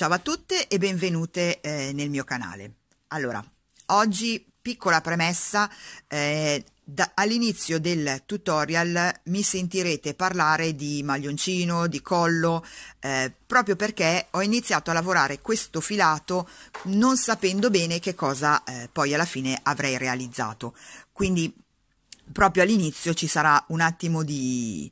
Ciao a tutte e benvenute eh, nel mio canale. Allora, oggi piccola premessa, eh, all'inizio del tutorial mi sentirete parlare di maglioncino, di collo, eh, proprio perché ho iniziato a lavorare questo filato non sapendo bene che cosa eh, poi alla fine avrei realizzato. Quindi proprio all'inizio ci sarà un attimo di,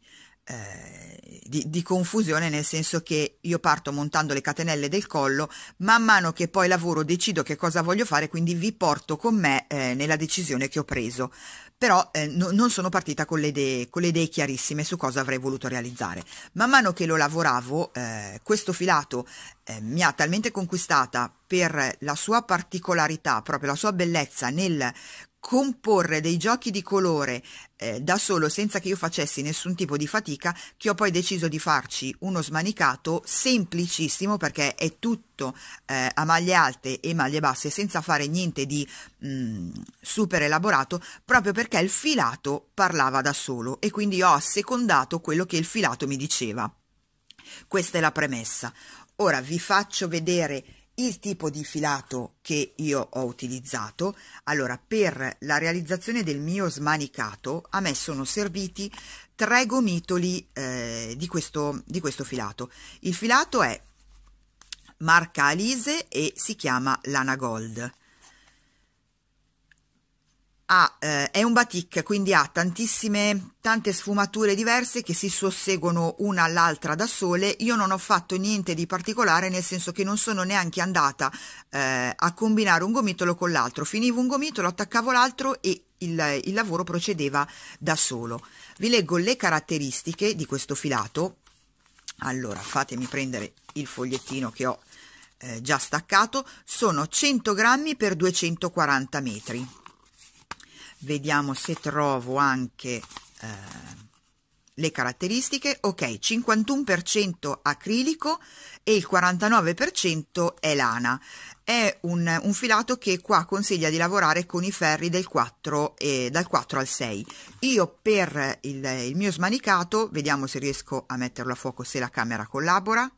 di, di, confusione, nel senso che io parto montando le catenelle del collo, man mano che poi lavoro decido che cosa voglio fare, quindi vi porto con me eh, nella decisione che ho preso. Però eh, no, non sono partita con le, idee, con le, idee, chiarissime su cosa avrei voluto realizzare. Man mano che lo lavoravo, eh, questo filato eh, mi ha talmente conquistata per la sua particolarità, proprio la sua bellezza nel comporre dei giochi di colore eh, da solo senza che io facessi nessun tipo di fatica, che ho poi deciso di farci uno smanicato semplicissimo perché è tutto eh, a maglie alte e maglie basse senza fare niente di mh, mm, super elaborato, proprio perché il filato parlava da solo e quindi ho assecondato quello che il filato mi diceva. Questa è la premessa. Ora vi faccio vedere il tipo di filato che io ho utilizzato. Allora, per la realizzazione del mio smanicato a me sono serviti tre gomitoli eh, di, questo, di questo filato. Il filato è marca Alise e si chiama Lana Gold ha, eh, è un batik, quindi ha tantissime, tante sfumature diverse che si susseguono una all'altra da sole. Io non ho fatto niente di particolare, nel senso che non sono neanche andata eh, a combinare un gomitolo con l'altro. Finivo un gomitolo, attaccavo l'altro e il, il lavoro procedeva da solo. Vi leggo le caratteristiche di questo filato. Allora, fatemi prendere il fogliettino che ho eh, già staccato, sono 100 grammi per 240 metri vediamo se trovo anche eh, le caratteristiche. Ok, 51% acrilico e il 49% è lana. È un, un, filato che qua consiglia di lavorare con i ferri del 4 e, eh, dal 4 al 6. Io per il, il mio smanicato, vediamo se riesco a metterlo a fuoco se la camera collabora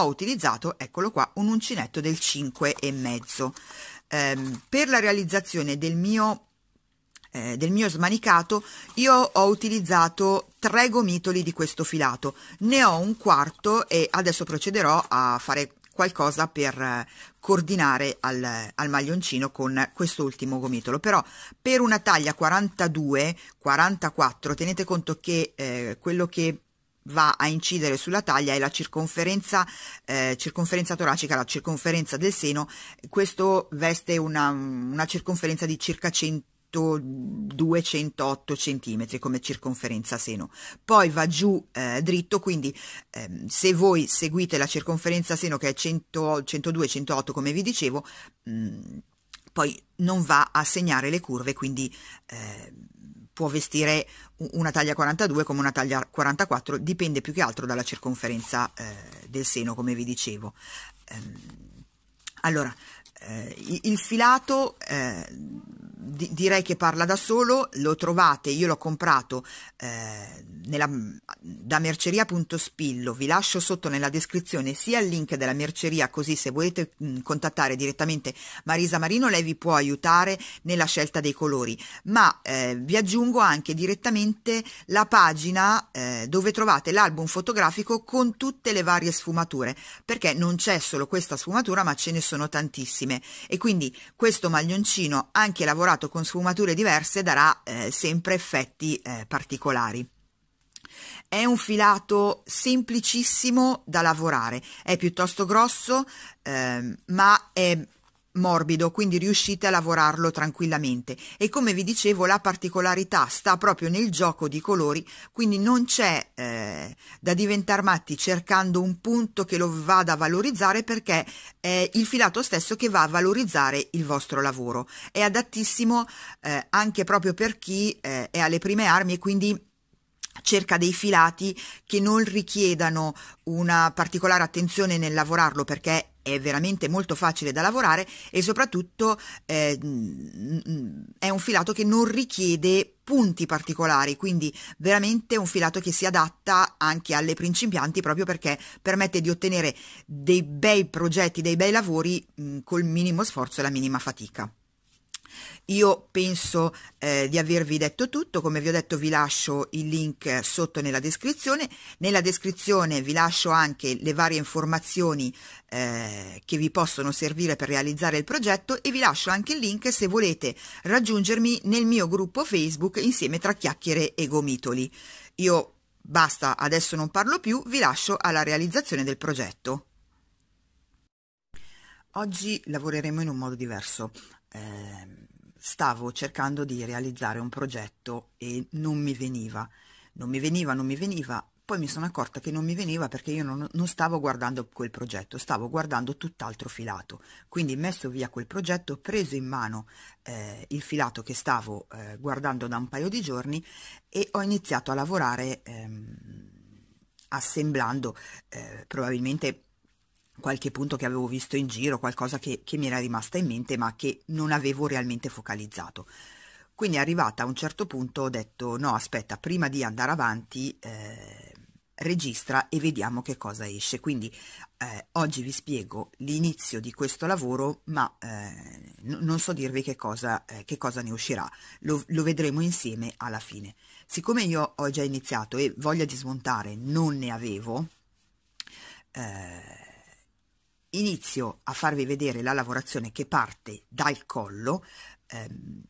ho utilizzato, eccolo qua, un uncinetto del 5,5 ehm, per la realizzazione del mio, eh, del mio smanicato io ho utilizzato tre gomitoli di questo filato, ne ho un quarto e adesso procederò a fare qualcosa per eh, coordinare al, al maglioncino con quest'ultimo gomitolo però per una taglia 42 44 tenete conto che eh, quello che va a incidere sulla taglia e la circonferenza, eh, circonferenza toracica, la circonferenza del seno. Questo veste una, una circonferenza di circa 100 208 cm come circonferenza seno. Poi va giù eh, dritto, quindi ehm, se voi seguite la circonferenza seno che è 102, 108 come vi dicevo, mh, mm, poi non va a segnare le curve, quindi... Eh, può vestire una taglia 42 come una taglia 44, dipende più che altro dalla circonferenza eh, del seno, come vi dicevo. Ehm, allora, eh, il filato eh, di, direi che parla da solo, lo trovate, io l'ho comprato eh, nella, da merceria.spillo, vi lascio sotto nella descrizione sia il link della merceria così se volete mh, mm, contattare direttamente Marisa Marino lei vi può aiutare nella scelta dei colori, ma eh, vi aggiungo anche direttamente la pagina eh, dove trovate l'album fotografico con tutte le varie sfumature, perché non c'è solo questa sfumatura ma ce ne sono tantissime ottime e quindi questo maglioncino anche lavorato con sfumature diverse darà eh, sempre effetti eh, particolari. È un filato semplicissimo da lavorare, è piuttosto grosso eh, ma è morbido, quindi riuscite a lavorarlo tranquillamente. E come vi dicevo, la particolarità sta proprio nel gioco di colori, quindi non c'è eh, da diventare matti cercando un punto che lo vada a valorizzare perché è il filato stesso che va a valorizzare il vostro lavoro. È adattissimo eh, anche proprio per chi eh, è alle prime armi e quindi cerca dei filati che non richiedano una particolare attenzione nel lavorarlo perché è veramente molto facile da lavorare e soprattutto eh, è un filato che non richiede punti particolari, quindi veramente un filato che si adatta anche alle principianti proprio perché permette di ottenere dei bei progetti, dei bei lavori mh, mm, col minimo sforzo e la minima fatica. Io penso eh, di avervi detto tutto, come vi ho detto vi lascio il link sotto nella descrizione, nella descrizione vi lascio anche le varie informazioni eh, che vi possono servire per realizzare il progetto e vi lascio anche il link se volete raggiungermi nel mio gruppo Facebook insieme tra chiacchiere e gomitoli. Io basta, adesso non parlo più, vi lascio alla realizzazione del progetto. Oggi lavoreremo in un modo diverso. Eh stavo cercando di realizzare un progetto e non mi veniva, non mi veniva, non mi veniva, poi mi sono accorta che non mi veniva perché io non, non, stavo guardando quel progetto, stavo guardando tutt'altro filato. Quindi messo via quel progetto, preso in mano eh, il filato che stavo eh, guardando da un paio di giorni e ho iniziato a lavorare ehm, assemblando eh, probabilmente qualche punto che avevo visto in giro, qualcosa che, che mi era rimasta in mente ma che non avevo realmente focalizzato. Quindi arrivata a un certo punto ho detto no aspetta, prima di andare avanti eh, registra e vediamo che cosa esce. Quindi eh, oggi vi spiego l'inizio di questo lavoro ma eh, n- non so dirvi che cosa, eh, che cosa ne uscirà, lo, lo vedremo insieme alla fine. Siccome io ho già iniziato e voglia di smontare non ne avevo, eh, inizio a farvi vedere la lavorazione che parte dal collo ehm,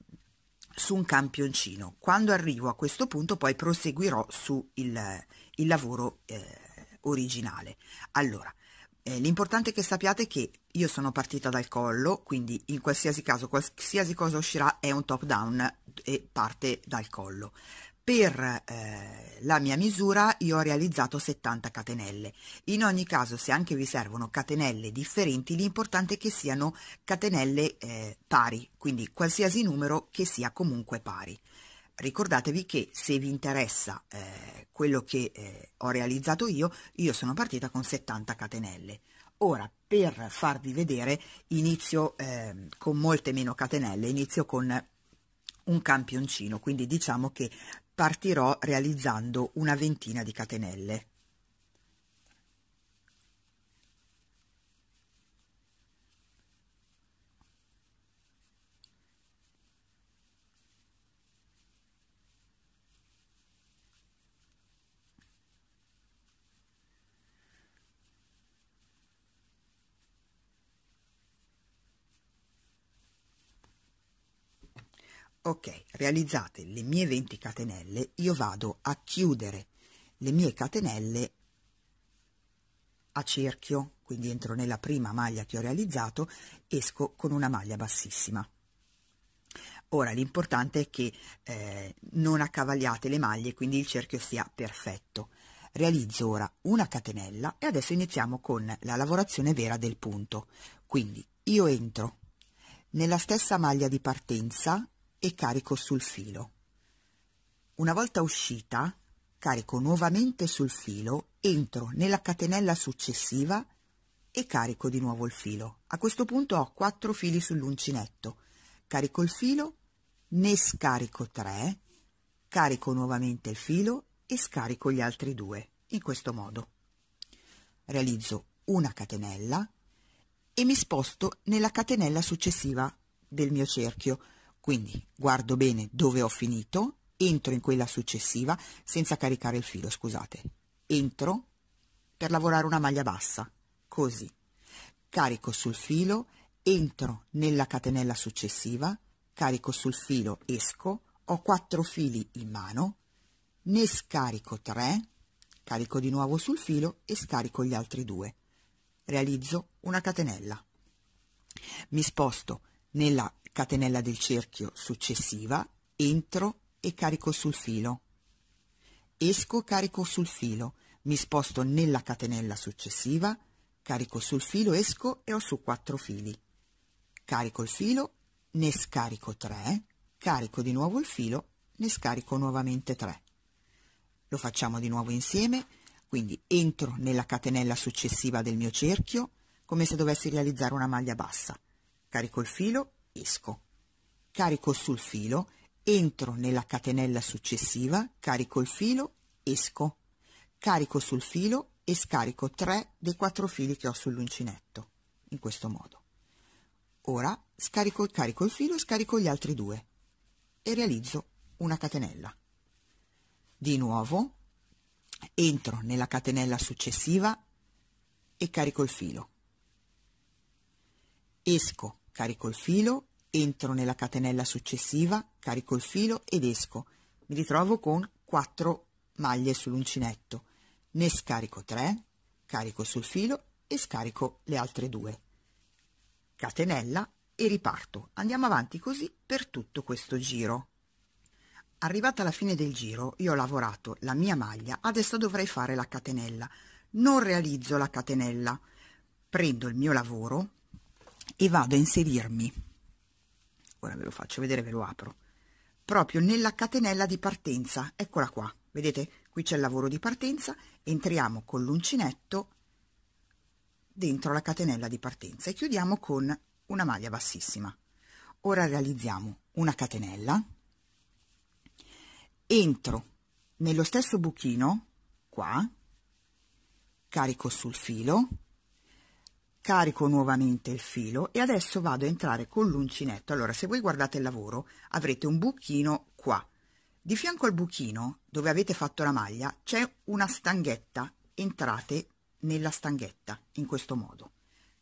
su un campioncino. Quando arrivo a questo punto poi proseguirò sul il lavoro eh, originale. Allora, eh, l'importante è che sappiate che io sono partita dal collo, quindi in qualsiasi caso qualsiasi cosa uscirà è un top down e parte dal collo. Per eh, la mia misura io ho realizzato 70 catenelle. In ogni caso, se anche vi servono catenelle differenti, l'importante è che siano catenelle eh, pari, quindi qualsiasi numero che sia comunque pari. Ricordatevi che se vi interessa eh, quello che eh, ho realizzato io, io sono partita con 70 catenelle. Ora, per farvi vedere, inizio ehm, con molte meno catenelle, inizio con un campioncino, quindi diciamo che partirò realizzando una ventina di catenelle. ok, realizzate le mie 20 catenelle, io vado a chiudere le mie catenelle a cerchio, quindi entro nella prima maglia che ho realizzato, esco con una maglia bassissima. Ora l'importante è che eh, non accavagliate le maglie, quindi il cerchio sia perfetto. Realizzo ora una catenella e adesso iniziamo con la lavorazione vera del punto. Quindi io entro nella stessa maglia di partenza e carico sul filo. Una volta uscita, carico nuovamente sul filo, entro nella catenella successiva e carico di nuovo il filo. A questo punto ho quattro fili sull'uncinetto. Carico il filo, ne scarico tre, carico nuovamente il filo e scarico gli altri due. In questo modo realizzo una catenella e mi sposto nella catenella successiva del mio cerchio quindi guardo bene dove ho finito, entro in quella successiva senza caricare il filo, scusate. Entro per lavorare una maglia bassa, così. Carico sul filo, entro nella catenella successiva, carico sul filo, esco, ho quattro fili in mano, ne scarico tre, carico di nuovo sul filo e scarico gli altri due. Realizzo una catenella. Mi sposto nella catenella del cerchio successiva, entro e carico sul filo. Esco, carico sul filo, mi sposto nella catenella successiva, carico sul filo, esco e ho su quattro fili. Carico il filo, ne scarico tre, carico di nuovo il filo, ne scarico nuovamente tre. Lo facciamo di nuovo insieme, quindi entro nella catenella successiva del mio cerchio, come se dovessi realizzare una maglia bassa. Carico il filo, esco. Carico sul filo, entro nella catenella successiva, carico il filo, esco. Carico sul filo e scarico 3 dei 4 fili che ho sull'uncinetto, in questo modo. Ora scarico, carico il filo e scarico gli altri due e realizzo una catenella. Di nuovo entro nella catenella successiva e carico il filo. Esco carico il filo, entro nella catenella successiva, carico il filo ed esco. Mi ritrovo con 4 maglie sull'uncinetto. Ne scarico 3, carico sul filo e scarico le altre due. Catenella e riparto. Andiamo avanti così per tutto questo giro. Arrivata alla fine del giro, io ho lavorato la mia maglia, adesso dovrei fare la catenella. Non realizzo la catenella. Prendo il mio lavoro, e vado a inserirmi, ora ve lo faccio vedere, ve lo apro, proprio nella catenella di partenza, eccola qua, vedete, qui c'è il lavoro di partenza, entriamo con l'uncinetto dentro la catenella di partenza e chiudiamo con una maglia bassissima. Ora realizziamo una catenella, entro nello stesso buchino, qua, carico sul filo, carico nuovamente il filo e adesso vado a entrare con l'uncinetto. Allora, se voi guardate il lavoro, avrete un buchino qua. Di fianco al buchino, dove avete fatto la maglia, c'è una stanghetta. Entrate nella stanghetta, in questo modo.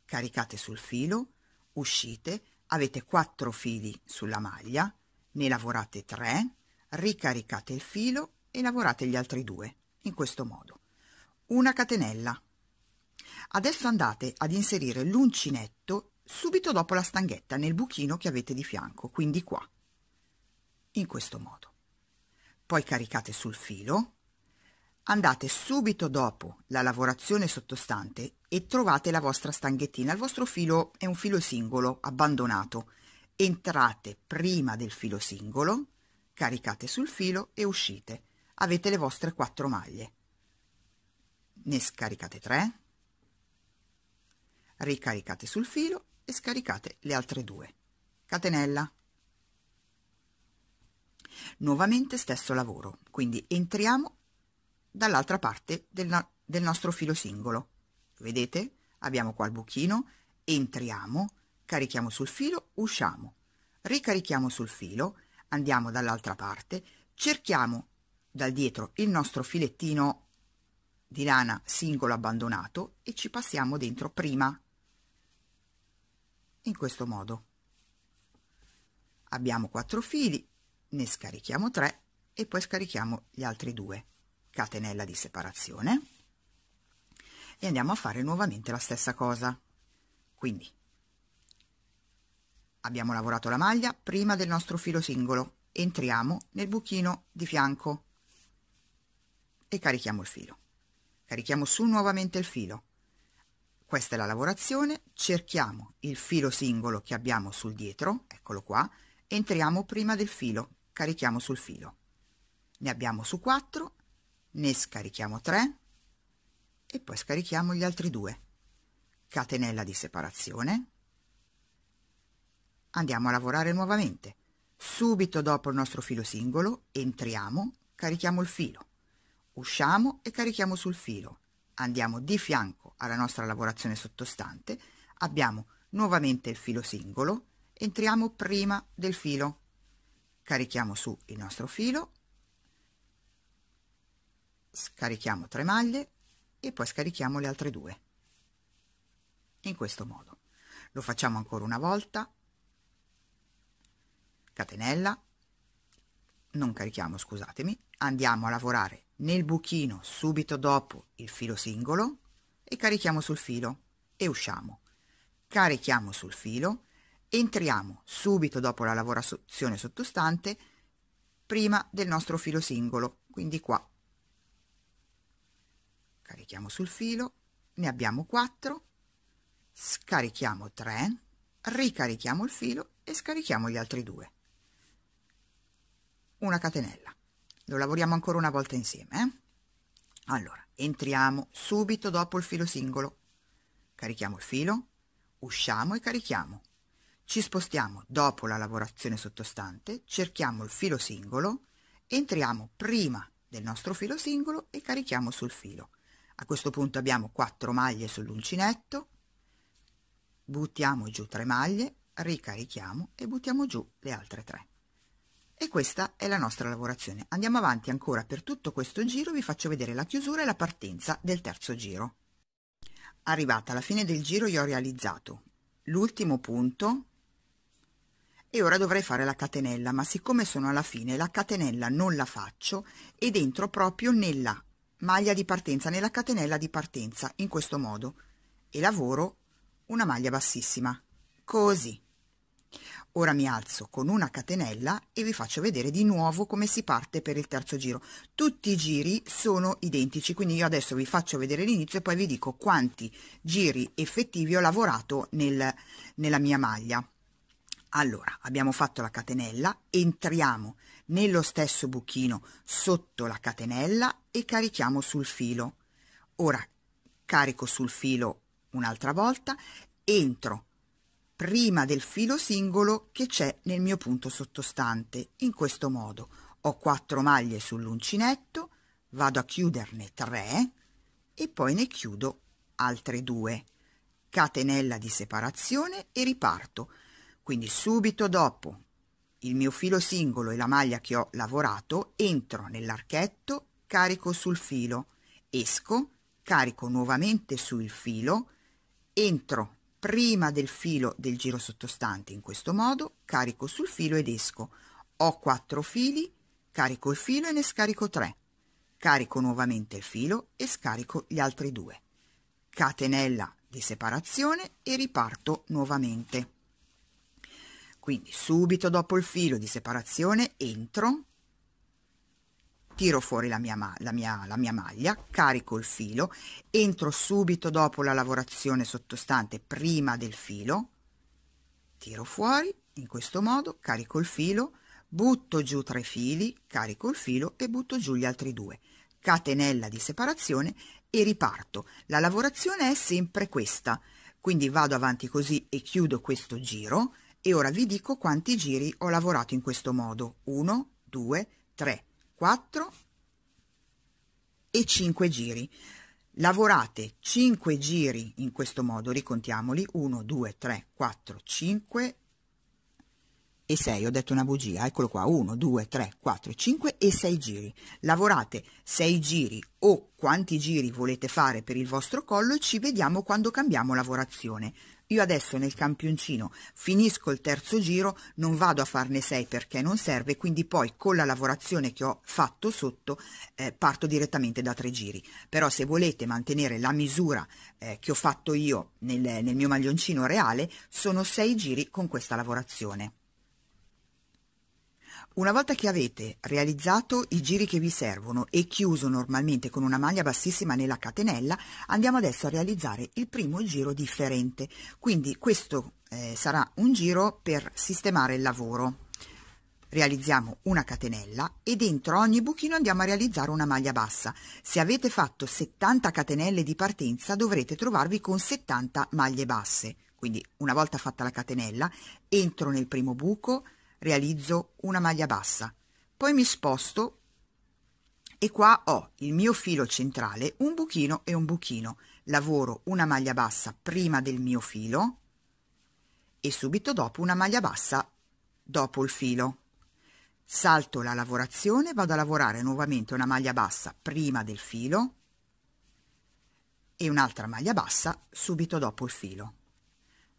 Caricate sul filo, uscite, avete quattro fili sulla maglia, ne lavorate tre, ricaricate il filo e lavorate gli altri due, in questo modo. Una catenella Adesso andate ad inserire l'uncinetto subito dopo la stanghetta nel buchino che avete di fianco, quindi qua, in questo modo. Poi caricate sul filo, andate subito dopo la lavorazione sottostante e trovate la vostra stanghettina. Il vostro filo è un filo singolo, abbandonato. Entrate prima del filo singolo, caricate sul filo e uscite. Avete le vostre quattro maglie. Ne scaricate tre ricaricate sul filo e scaricate le altre due. Catenella. Nuovamente stesso lavoro, quindi entriamo dall'altra parte del, no del nostro filo singolo. Vedete? Abbiamo qua il buchino, entriamo, carichiamo sul filo, usciamo, ricarichiamo sul filo, andiamo dall'altra parte, cerchiamo dal dietro il nostro filettino di lana singolo abbandonato e ci passiamo dentro prima in questo modo. Abbiamo quattro fili, ne scarichiamo tre e poi scarichiamo gli altri due. Catenella di separazione e andiamo a fare nuovamente la stessa cosa. Quindi abbiamo lavorato la maglia prima del nostro filo singolo, entriamo nel buchino di fianco e carichiamo il filo. Carichiamo su nuovamente il filo, questa è la lavorazione, cerchiamo il filo singolo che abbiamo sul dietro, eccolo qua, entriamo prima del filo, carichiamo sul filo. Ne abbiamo su 4, ne scarichiamo 3 e poi scarichiamo gli altri due. Catenella di separazione. Andiamo a lavorare nuovamente. Subito dopo il nostro filo singolo entriamo, carichiamo il filo, usciamo e carichiamo sul filo. Andiamo di fianco alla nostra lavorazione sottostante, abbiamo nuovamente il filo singolo, entriamo prima del filo, carichiamo su il nostro filo, scarichiamo tre maglie e poi scarichiamo le altre due. In questo modo. Lo facciamo ancora una volta, catenella, non carichiamo scusatemi, andiamo a lavorare nel buchino subito dopo il filo singolo, e carichiamo sul filo e usciamo. Carichiamo sul filo, entriamo subito dopo la lavorazione sottostante prima del nostro filo singolo, quindi qua. Carichiamo sul filo, ne abbiamo 4, scarichiamo 3, ricarichiamo il filo e scarichiamo gli altri due. Una catenella. Lo lavoriamo ancora una volta insieme. Eh? Allora, Entriamo subito dopo il filo singolo. Carichiamo il filo, usciamo e carichiamo. Ci spostiamo dopo la lavorazione sottostante, cerchiamo il filo singolo, entriamo prima del nostro filo singolo e carichiamo sul filo. A questo punto abbiamo 4 maglie sull'uncinetto, buttiamo giù 3 maglie, ricarichiamo e buttiamo giù le altre 3. E questa è la nostra lavorazione. Andiamo avanti ancora per tutto questo giro, vi faccio vedere la chiusura e la partenza del terzo giro. Arrivata alla fine del giro io ho realizzato l'ultimo punto e ora dovrei fare la catenella, ma siccome sono alla fine la catenella non la faccio ed entro proprio nella maglia di partenza, nella catenella di partenza, in questo modo, e lavoro una maglia bassissima, così. Ora mi alzo con una catenella e vi faccio vedere di nuovo come si parte per il terzo giro. Tutti i giri sono identici, quindi io adesso vi faccio vedere l'inizio e poi vi dico quanti giri effettivi ho lavorato nel, nella mia maglia. Allora, abbiamo fatto la catenella, entriamo nello stesso buchino sotto la catenella e carichiamo sul filo. Ora carico sul filo un'altra volta, entro prima del filo singolo che c'è nel mio punto sottostante. In questo modo ho 4 maglie sull'uncinetto, vado a chiuderne 3 e poi ne chiudo altre due. Catenella di separazione e riparto. Quindi subito dopo il mio filo singolo e la maglia che ho lavorato, entro nell'archetto, carico sul filo, esco, carico nuovamente sul filo, entro prima del filo del giro sottostante in questo modo carico sul filo ed esco ho quattro fili carico il filo e ne scarico tre. carico nuovamente il filo e scarico gli altri due catenella di separazione e riparto nuovamente quindi subito dopo il filo di separazione entro tiro fuori la mia, la, mia, la mia, maglia, carico il filo, entro subito dopo la lavorazione sottostante prima del filo, tiro fuori, in questo modo carico il filo, butto giù tre fili, carico il filo e butto giù gli altri due, catenella di separazione e riparto. La lavorazione è sempre questa, quindi vado avanti così e chiudo questo giro e ora vi dico quanti giri ho lavorato in questo modo, 1, 2, 3 4 e 5 giri. Lavorate 5 giri in questo modo, ricontiamoli, 1, 2, 3, 4, 5 e 6, ho detto una bugia, eccolo qua, 1, 2, 3, 4, 5 e 6 giri. Lavorate 6 giri o quanti giri volete fare per il vostro collo e ci vediamo quando cambiamo lavorazione. Io adesso nel campioncino finisco il terzo giro, non vado a farne sei perché non serve, quindi poi con la lavorazione che ho fatto sotto eh, parto direttamente da tre giri. Però se volete mantenere la misura eh, che ho fatto io nel, nel mio maglioncino reale, sono sei giri con questa lavorazione. Una volta che avete realizzato i giri che vi servono e chiuso normalmente con una maglia bassissima nella catenella, andiamo adesso a realizzare il primo giro differente. Quindi questo eh, sarà un giro per sistemare il lavoro. Realizziamo una catenella e dentro ogni buchino andiamo a realizzare una maglia bassa. Se avete fatto 70 catenelle di partenza dovrete trovarvi con 70 maglie basse. Quindi una volta fatta la catenella entro nel primo buco, realizzo una maglia bassa, poi mi sposto e qua ho il mio filo centrale, un buchino e un buchino, lavoro una maglia bassa prima del mio filo e subito dopo una maglia bassa dopo il filo. Salto la lavorazione, vado a lavorare nuovamente una maglia bassa prima del filo e un'altra maglia bassa subito dopo il filo.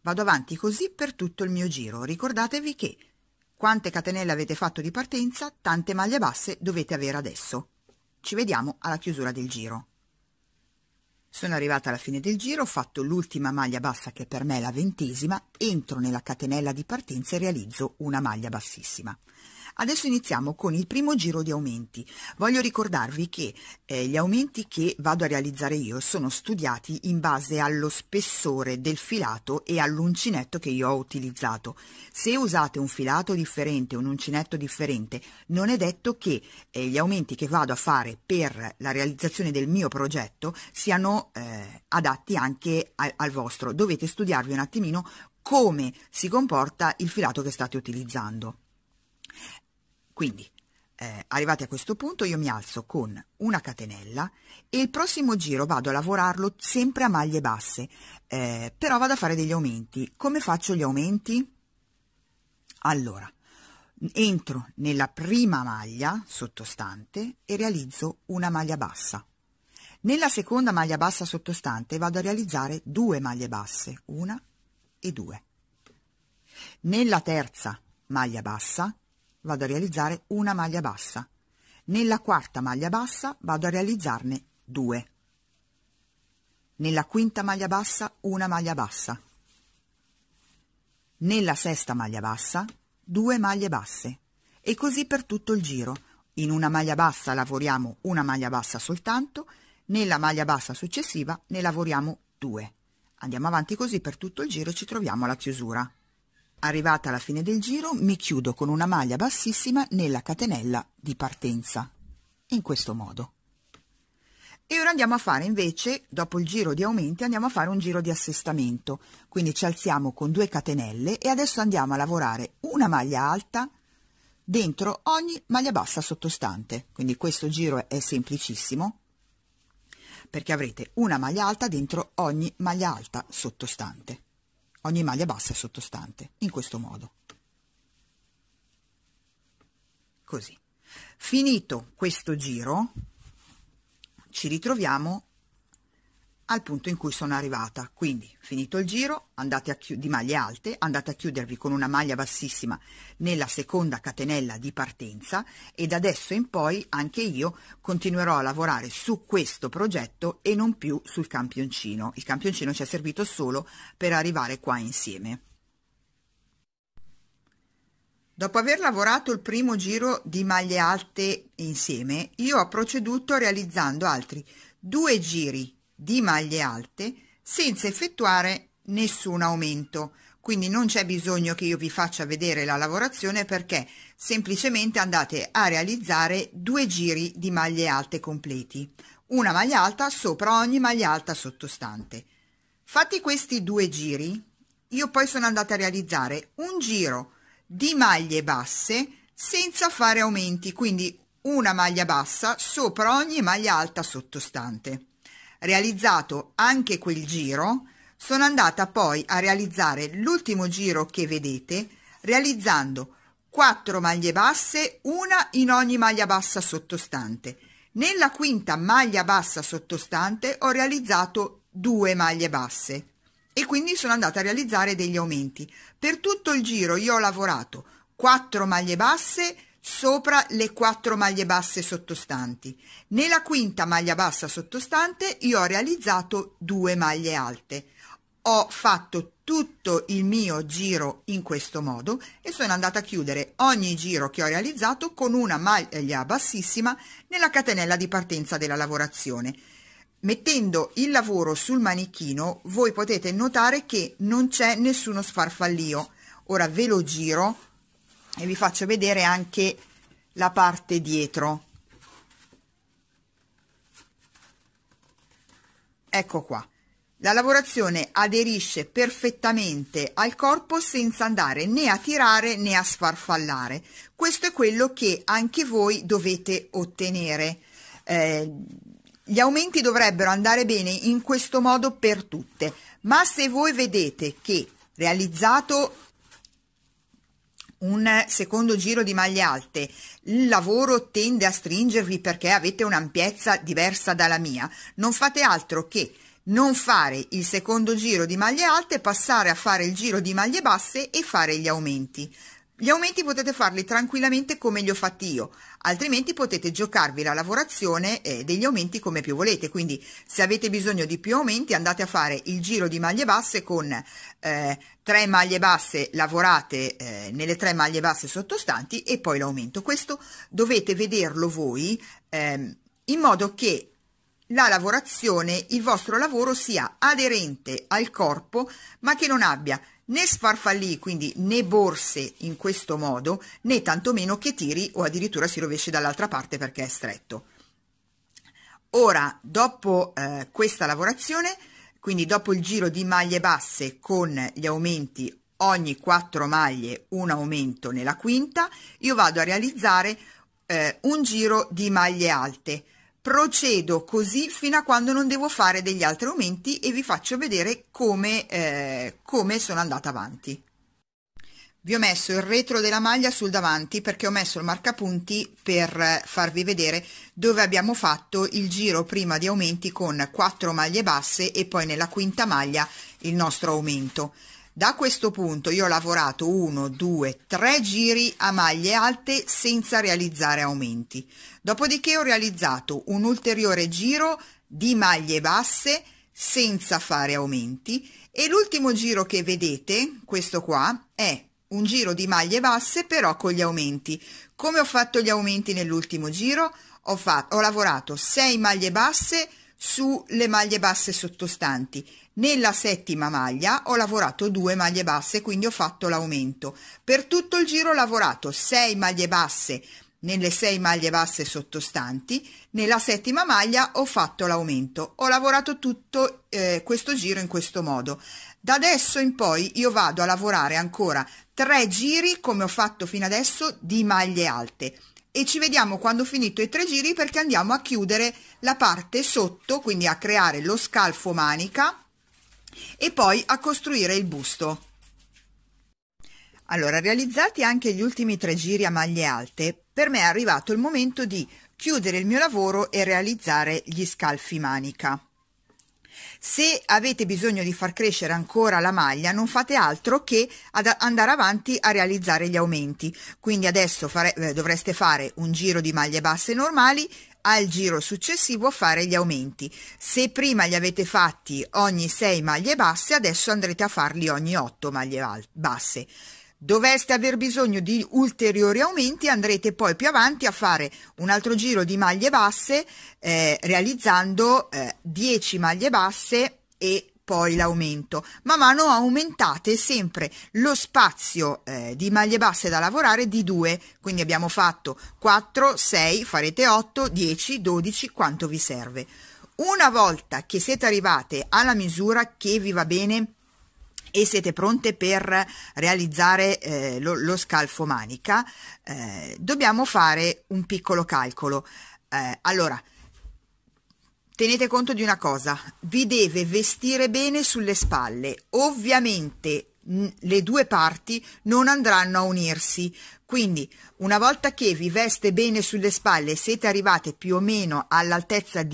Vado avanti così per tutto il mio giro. Ricordatevi che quante catenelle avete fatto di partenza, tante maglie basse dovete avere adesso. Ci vediamo alla chiusura del giro. Sono arrivata alla fine del giro, ho fatto l'ultima maglia bassa che per me è la ventesima, entro nella catenella di partenza e realizzo una maglia bassissima. Adesso iniziamo con il primo giro di aumenti. Voglio ricordarvi che eh, gli aumenti che vado a realizzare io sono studiati in base allo spessore del filato e all'uncinetto che io ho utilizzato. Se usate un filato differente, un uncinetto differente, non è detto che eh, gli aumenti che vado a fare per la realizzazione del mio progetto siano eh, adatti anche al, al vostro. Dovete studiarvi un attimino come si comporta il filato che state utilizzando. Quindi, eh, arrivati a questo punto, io mi alzo con una catenella e il prossimo giro vado a lavorarlo sempre a maglie basse, eh, però vado a fare degli aumenti. Come faccio gli aumenti? Allora, entro nella prima maglia sottostante e realizzo una maglia bassa. Nella seconda maglia bassa sottostante vado a realizzare due maglie basse, una e due. Nella terza maglia bassa vado a realizzare una maglia bassa. Nella quarta maglia bassa vado a realizzarne due. Nella quinta maglia bassa una maglia bassa. Nella sesta maglia bassa due maglie basse e così per tutto il giro. In una maglia bassa lavoriamo una maglia bassa soltanto, nella maglia bassa successiva ne lavoriamo due. Andiamo avanti così per tutto il giro ci troviamo alla chiusura. Arrivata alla fine del giro mi chiudo con una maglia bassissima nella catenella di partenza, in questo modo. E ora andiamo a fare invece, dopo il giro di aumenti, andiamo a fare un giro di assestamento. Quindi ci alziamo con due catenelle e adesso andiamo a lavorare una maglia alta dentro ogni maglia bassa sottostante. Quindi questo giro è semplicissimo perché avrete una maglia alta dentro ogni maglia alta sottostante. Ogni maglia bassa sottostante, in questo modo. Così. Finito questo giro, ci ritroviamo al punto in cui sono arrivata. Quindi, finito il giro, andate a chi- di maglie alte, andate a chiudervi con una maglia bassissima nella seconda catenella di partenza e da adesso in poi anche io continuerò a lavorare su questo progetto e non più sul campioncino. Il campioncino ci è servito solo per arrivare qua insieme. Dopo aver lavorato il primo giro di maglie alte insieme, io ho proceduto realizzando altri due giri di maglie alte senza effettuare nessun aumento. Quindi non c'è bisogno che io vi faccia vedere la lavorazione perché semplicemente andate a realizzare due giri di maglie alte completi, una maglia alta sopra ogni maglia alta sottostante. Fatti questi due giri, io poi sono andata a realizzare un giro di maglie basse senza fare aumenti, quindi una maglia bassa sopra ogni maglia alta sottostante realizzato anche quel giro, sono andata poi a realizzare l'ultimo giro che vedete, realizzando 4 maglie basse, una in ogni maglia bassa sottostante. Nella quinta maglia bassa sottostante ho realizzato 2 maglie basse e quindi sono andata a realizzare degli aumenti. Per tutto il giro io ho lavorato 4 maglie basse, sopra le quattro maglie basse sottostanti. Nella quinta maglia bassa sottostante io ho realizzato due maglie alte. Ho fatto tutto il mio giro in questo modo e sono andata a chiudere ogni giro che ho realizzato con una maglia bassissima nella catenella di partenza della lavorazione. Mettendo il lavoro sul manichino voi potete notare che non c'è nessuno sfarfallio. Ora ve lo giro e vi faccio vedere anche la parte dietro ecco qua la lavorazione aderisce perfettamente al corpo senza andare né a tirare né a sfarfallare questo è quello che anche voi dovete ottenere eh, gli aumenti dovrebbero andare bene in questo modo per tutte ma se voi vedete che realizzato un secondo giro di maglie alte, il lavoro tende a stringervi perché avete un'ampiezza diversa dalla mia, non fate altro che non fare il secondo giro di maglie alte, passare a fare il giro di maglie basse e fare gli aumenti. Gli aumenti potete farli tranquillamente come li ho fatti io, altrimenti potete giocarvi la lavorazione degli aumenti come più volete, quindi se avete bisogno di più aumenti andate a fare il giro di maglie basse con eh, 3 maglie basse lavorate eh, nelle tre maglie basse sottostanti e poi l'aumento. Questo dovete vederlo voi eh, in modo che la lavorazione, il vostro lavoro sia aderente al corpo ma che non abbia né sfarfallì, quindi né borse in questo modo, né tantomeno che tiri o addirittura si rovesci dall'altra parte perché è stretto. Ora, dopo eh, questa lavorazione, quindi dopo il giro di maglie basse con gli aumenti ogni 4 maglie un aumento nella quinta, io vado a realizzare eh, un giro di maglie alte, procedo così fino a quando non devo fare degli altri aumenti e vi faccio vedere come, eh, come sono andata avanti. Vi ho messo il retro della maglia sul davanti perché ho messo il marcapunti per farvi vedere dove abbiamo fatto il giro prima di aumenti con 4 maglie basse e poi nella quinta maglia il nostro aumento. Da questo punto io ho lavorato 1, 2, 3 giri a maglie alte senza realizzare aumenti. Dopodiché ho realizzato un ulteriore giro di maglie basse senza fare aumenti e l'ultimo giro che vedete, questo qua, è un giro di maglie basse però con gli aumenti. Come ho fatto gli aumenti nell'ultimo giro? Ho, fatto, ho lavorato 6 maglie basse sulle maglie basse sottostanti nella settima maglia ho lavorato due maglie basse, quindi ho fatto l'aumento. Per tutto il giro ho lavorato 6 maglie basse nelle 6 maglie basse sottostanti, nella settima maglia ho fatto l'aumento. Ho lavorato tutto eh, questo giro in questo modo. Da adesso in poi io vado a lavorare ancora 3 giri come ho fatto fino adesso di maglie alte e ci vediamo quando ho finito i tre giri perché andiamo a chiudere la parte sotto, quindi a creare lo scalfo manica e poi a costruire il busto. Allora, realizzati anche gli ultimi tre giri a maglie alte, per me è arrivato il momento di chiudere il mio lavoro e realizzare gli scalfi manica. Se avete bisogno di far crescere ancora la maglia non fate altro che andare avanti a realizzare gli aumenti, quindi adesso fare, eh, dovreste fare un giro di maglie basse normali, al giro successivo fare gli aumenti. Se prima li avete fatti ogni 6 maglie basse, adesso andrete a farli ogni 8 maglie basse. Doveste aver bisogno di ulteriori aumenti, andrete poi più avanti a fare un altro giro di maglie basse, eh, realizzando eh, 10 maglie basse e poi l'aumento. Man mano aumentate sempre lo spazio eh, di maglie basse da lavorare di 2, quindi abbiamo fatto 4, 6, farete 8, 10, 12, quanto vi serve. Una volta che siete arrivate alla misura che vi va bene, e siete pronte per realizzare eh, lo, lo, scalfo manica, eh, dobbiamo fare un piccolo calcolo. Eh, allora, tenete conto di una cosa, vi deve vestire bene sulle spalle. Ovviamente le due parti non andranno a unirsi, quindi una volta che vi veste bene sulle spalle siete arrivate più o meno all'altezza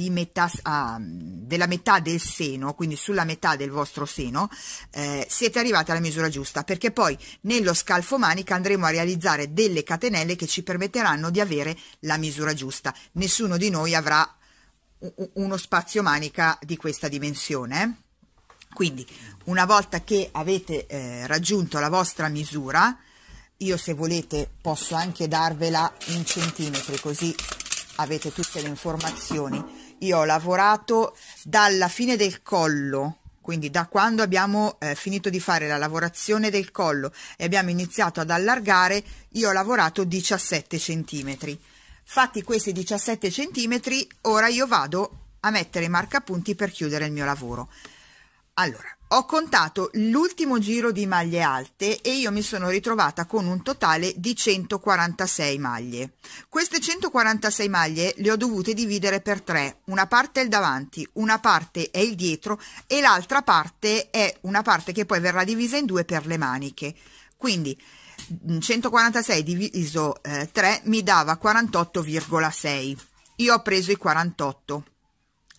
ah, della metà del seno, quindi sulla metà del vostro seno, eh, siete arrivate alla misura giusta, perché poi nello scalfo manica andremo a realizzare delle catenelle che ci permetteranno di avere la misura giusta. Nessuno di noi avrà uno spazio manica di questa dimensione. Quindi una volta che avete eh, raggiunto la vostra misura, io se volete posso anche darvela in centimetri così avete tutte le informazioni. Io ho lavorato dalla fine del collo, quindi da quando abbiamo eh, finito di fare la lavorazione del collo e abbiamo iniziato ad allargare, io ho lavorato 17 centimetri Fatti questi 17 cm, ora io vado a mettere i marcapunti per chiudere il mio lavoro. Allora, ho contato l'ultimo giro di maglie alte e io mi sono ritrovata con un totale di 146 maglie. Queste 146 maglie le ho dovute dividere per tre. Una parte è il davanti, una parte è il dietro e l'altra parte è una parte che poi verrà divisa in due per le maniche. Quindi 146 mm, diviso eh, 3 mi dava 48,6 io ho preso i 48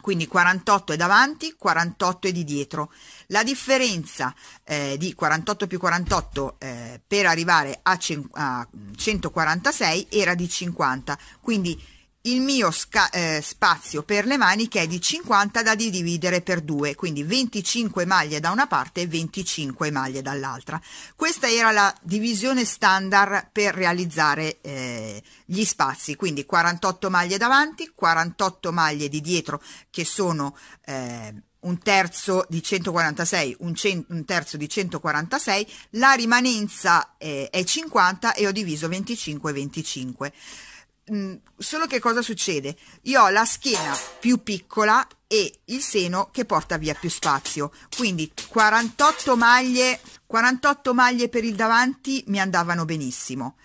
quindi 48 è davanti 48 è di dietro la differenza eh, di 48 più 48 eh, per arrivare a, a 146 era di 50 quindi il mio eh, spazio per le maniche è di 50 da dividere per 2, quindi 25 maglie da una parte e 25 maglie dall'altra. Questa era la divisione standard per realizzare eh, gli spazi, quindi 48 maglie davanti, 48 maglie di dietro che sono eh, un terzo di 146, un, un, terzo di 146, la rimanenza eh, è 50 e ho diviso 25 e 25. Mm, solo che cosa succede? Io ho la schiena più piccola e il seno che porta via più spazio, quindi 48 maglie, 48 maglie per il davanti mi andavano benissimo,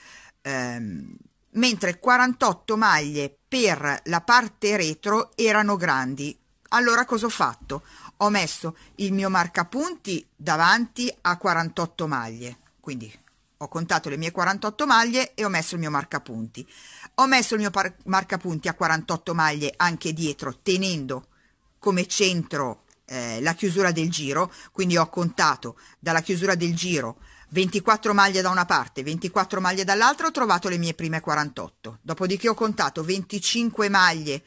ehm, mentre 48 maglie per la parte retro erano grandi. Allora cosa ho fatto? Ho messo il mio marcapunti davanti a 48 maglie, quindi ho contato le mie 48 maglie e ho messo il mio marcapunti. Ho messo il mio par- marcapunti a 48 maglie anche dietro, tenendo come centro eh, la chiusura del giro, quindi ho contato dalla chiusura del giro 24 maglie da una parte, 24 maglie dall'altra, ho trovato le mie prime 48. Dopodiché ho contato 25 maglie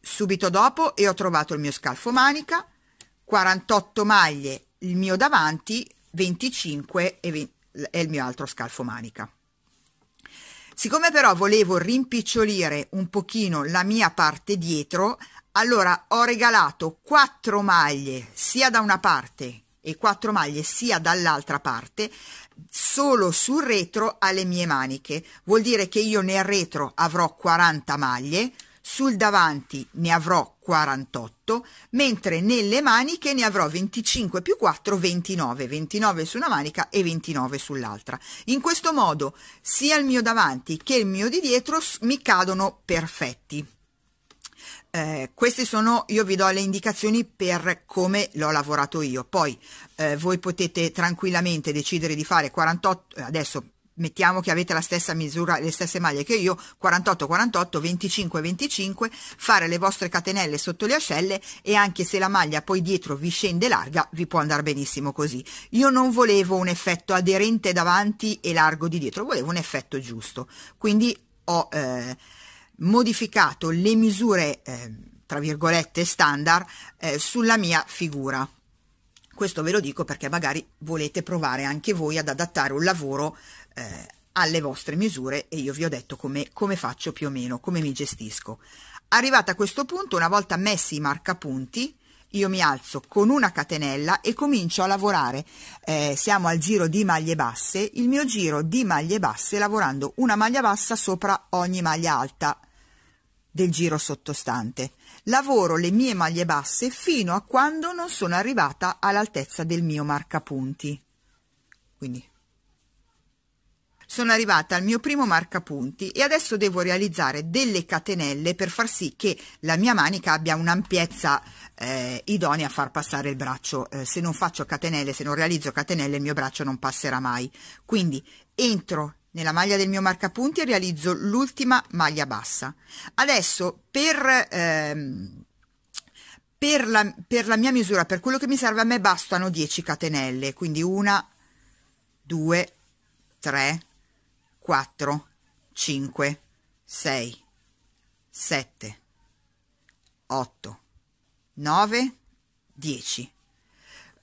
subito dopo e ho trovato il mio scalfo manica, 48 maglie il mio davanti, 25 e, 20, e il mio altro scalfo manica. Siccome però volevo rimpicciolire un pochino la mia parte dietro, allora ho regalato quattro maglie sia da una parte e quattro maglie sia dall'altra parte solo sul retro alle mie maniche. Vuol dire che io nel retro avrò 40 maglie, sul davanti ne avrò 48, mentre nelle maniche ne avrò 25 più 4, 29, 29 su una manica e 29 sull'altra. In questo modo sia il mio davanti che il mio di dietro mi cadono perfetti. Eh, queste sono, io vi do le indicazioni per come l'ho lavorato io, poi eh, voi potete tranquillamente decidere di fare 48, eh, adesso mettiamo che avete la stessa misura, le stesse maglie che io, 48, 48, 25, 25, fare le vostre catenelle sotto le ascelle e anche se la maglia poi dietro vi scende larga, vi può andare benissimo così. Io non volevo un effetto aderente davanti e largo di dietro, volevo un effetto giusto. Quindi ho eh, modificato le misure, eh, tra virgolette, standard eh, sulla mia figura. Questo ve lo dico perché magari volete provare anche voi ad adattare un lavoro eh, alle vostre misure e io vi ho detto come, come faccio più o meno, come mi gestisco. Arrivata a questo punto, una volta messi i marcapunti, io mi alzo con una catenella e comincio a lavorare. Eh, siamo al giro di maglie basse, il mio giro di maglie basse lavorando una maglia bassa sopra ogni maglia alta del giro sottostante. Lavoro le mie maglie basse fino a quando non sono arrivata all'altezza del mio marcapunti. Quindi sono arrivata al mio primo marcapunti e adesso devo realizzare delle catenelle per far sì che la mia manica abbia un'ampiezza eh, idonea a far passare il braccio. Eh, se non faccio catenelle, se non realizzo catenelle, il mio braccio non passerà mai. Quindi entro nella maglia del mio marcapunti e realizzo l'ultima maglia bassa. Adesso per... Ehm, per la, per la, mia misura, per quello che mi serve a me, bastano 10 catenelle, quindi 1, 2, 3, 4, 5, 6, 7, 8, 9, 10.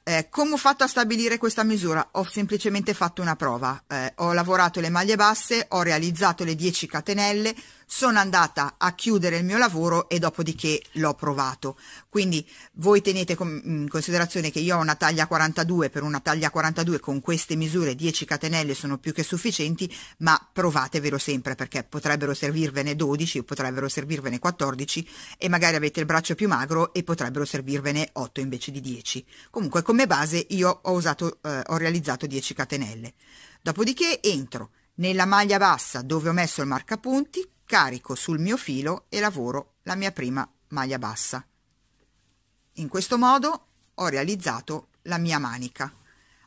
Eh, come ho fatto a stabilire questa misura? Ho semplicemente fatto una prova. Eh, ho lavorato le maglie basse, ho realizzato le 10 catenelle, sono andata a chiudere il mio lavoro e dopodiché l'ho provato. Quindi voi tenete in considerazione che io ho una taglia 42, per una taglia 42 con queste misure 10 catenelle sono più che sufficienti, ma provatevelo sempre perché potrebbero servirvene 12 potrebbero servirvene 14 e magari avete il braccio più magro e potrebbero servirvene 8 invece di 10. Comunque come base io ho, usato, eh, ho realizzato 10 catenelle. Dopodiché entro nella maglia bassa dove ho messo il marcapunti, carico sul mio filo e lavoro la mia prima maglia bassa. In questo modo ho realizzato la mia manica.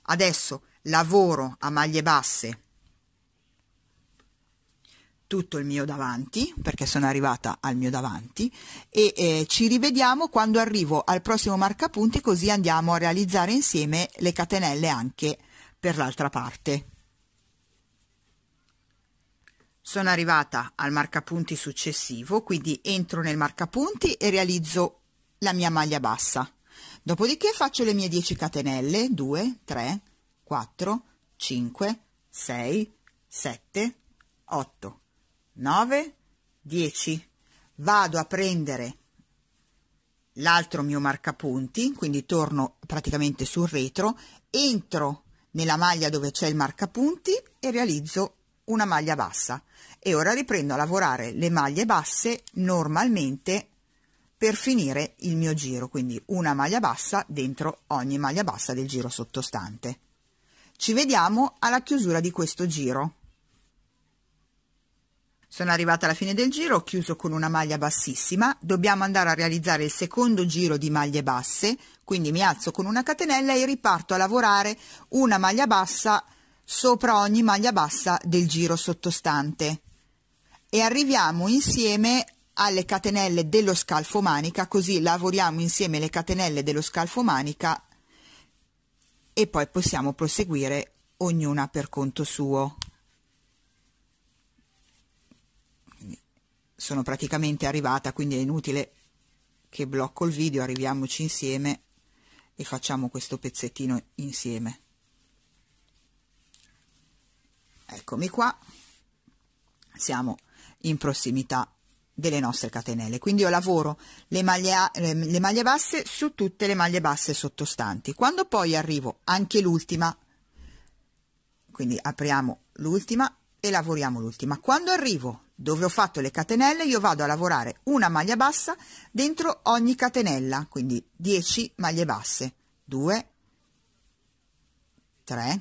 Adesso lavoro a maglie basse tutto il mio davanti, perché sono arrivata al mio davanti, e eh, ci rivediamo quando arrivo al prossimo marcapunti così andiamo a realizzare insieme le catenelle anche per l'altra parte. Sono arrivata al marcapunti successivo, quindi entro nel marcapunti e realizzo la mia maglia bassa. Dopodiché faccio le mie 10 catenelle, 2, 3, 4, 5, 6, 7, 8, 9, 10. Vado a prendere l'altro mio marcapunti, quindi torno praticamente sul retro, entro nella maglia dove c'è il marcapunti e realizzo una maglia bassa e ora riprendo a lavorare le maglie basse normalmente per finire il mio giro quindi una maglia bassa dentro ogni maglia bassa del giro sottostante ci vediamo alla chiusura di questo giro sono arrivata alla fine del giro ho chiuso con una maglia bassissima dobbiamo andare a realizzare il secondo giro di maglie basse quindi mi alzo con una catenella e riparto a lavorare una maglia bassa sopra ogni maglia bassa del giro sottostante e arriviamo insieme alle catenelle dello scalfo manica così lavoriamo insieme le catenelle dello scalfo manica e poi possiamo proseguire ognuna per conto suo sono praticamente arrivata quindi è inutile che blocco il video arriviamoci insieme e facciamo questo pezzettino insieme eccomi qua siamo in prossimità delle nostre catenelle quindi io lavoro le maglie, le maglie basse su tutte le maglie basse sottostanti quando poi arrivo anche l'ultima quindi apriamo l'ultima e lavoriamo l'ultima quando arrivo dove ho fatto le catenelle io vado a lavorare una maglia bassa dentro ogni catenella quindi 10 maglie basse 2 3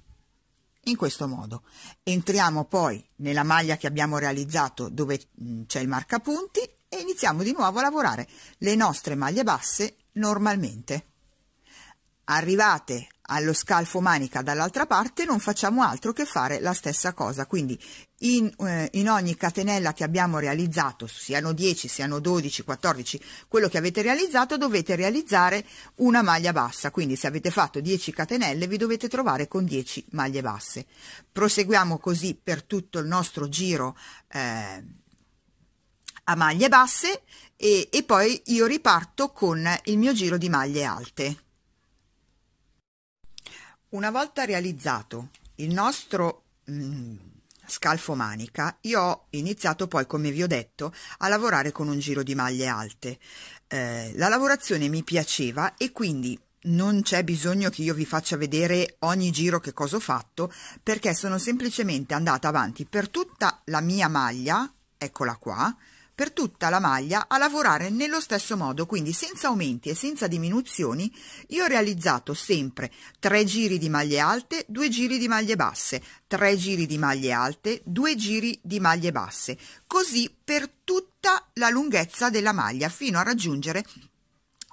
in questo modo. Entriamo poi nella maglia che abbiamo realizzato dove mm, c'è il marcapunti e iniziamo di nuovo a lavorare le nostre maglie basse normalmente. Arrivate allo scalfo manica dall'altra parte non facciamo altro che fare la stessa cosa quindi in, eh, in, ogni catenella che abbiamo realizzato siano 10 siano 12 14 quello che avete realizzato dovete realizzare una maglia bassa quindi se avete fatto 10 catenelle vi dovete trovare con 10 maglie basse proseguiamo così per tutto il nostro giro eh, a maglie basse e, e poi io riparto con il mio giro di maglie alte una volta realizzato il nostro mm, scalfo manica, io ho iniziato poi, come vi ho detto, a lavorare con un giro di maglie alte. Eh, la lavorazione mi piaceva e quindi non c'è bisogno che io vi faccia vedere ogni giro che cosa ho fatto perché sono semplicemente andata avanti per tutta la mia maglia, eccola qua, per tutta la maglia a lavorare nello stesso modo, quindi senza aumenti e senza diminuzioni io ho realizzato sempre 3 giri di maglie alte, 2 giri di maglie basse, 3 giri di maglie alte, 2 giri di maglie basse, così per tutta la lunghezza della maglia fino a raggiungere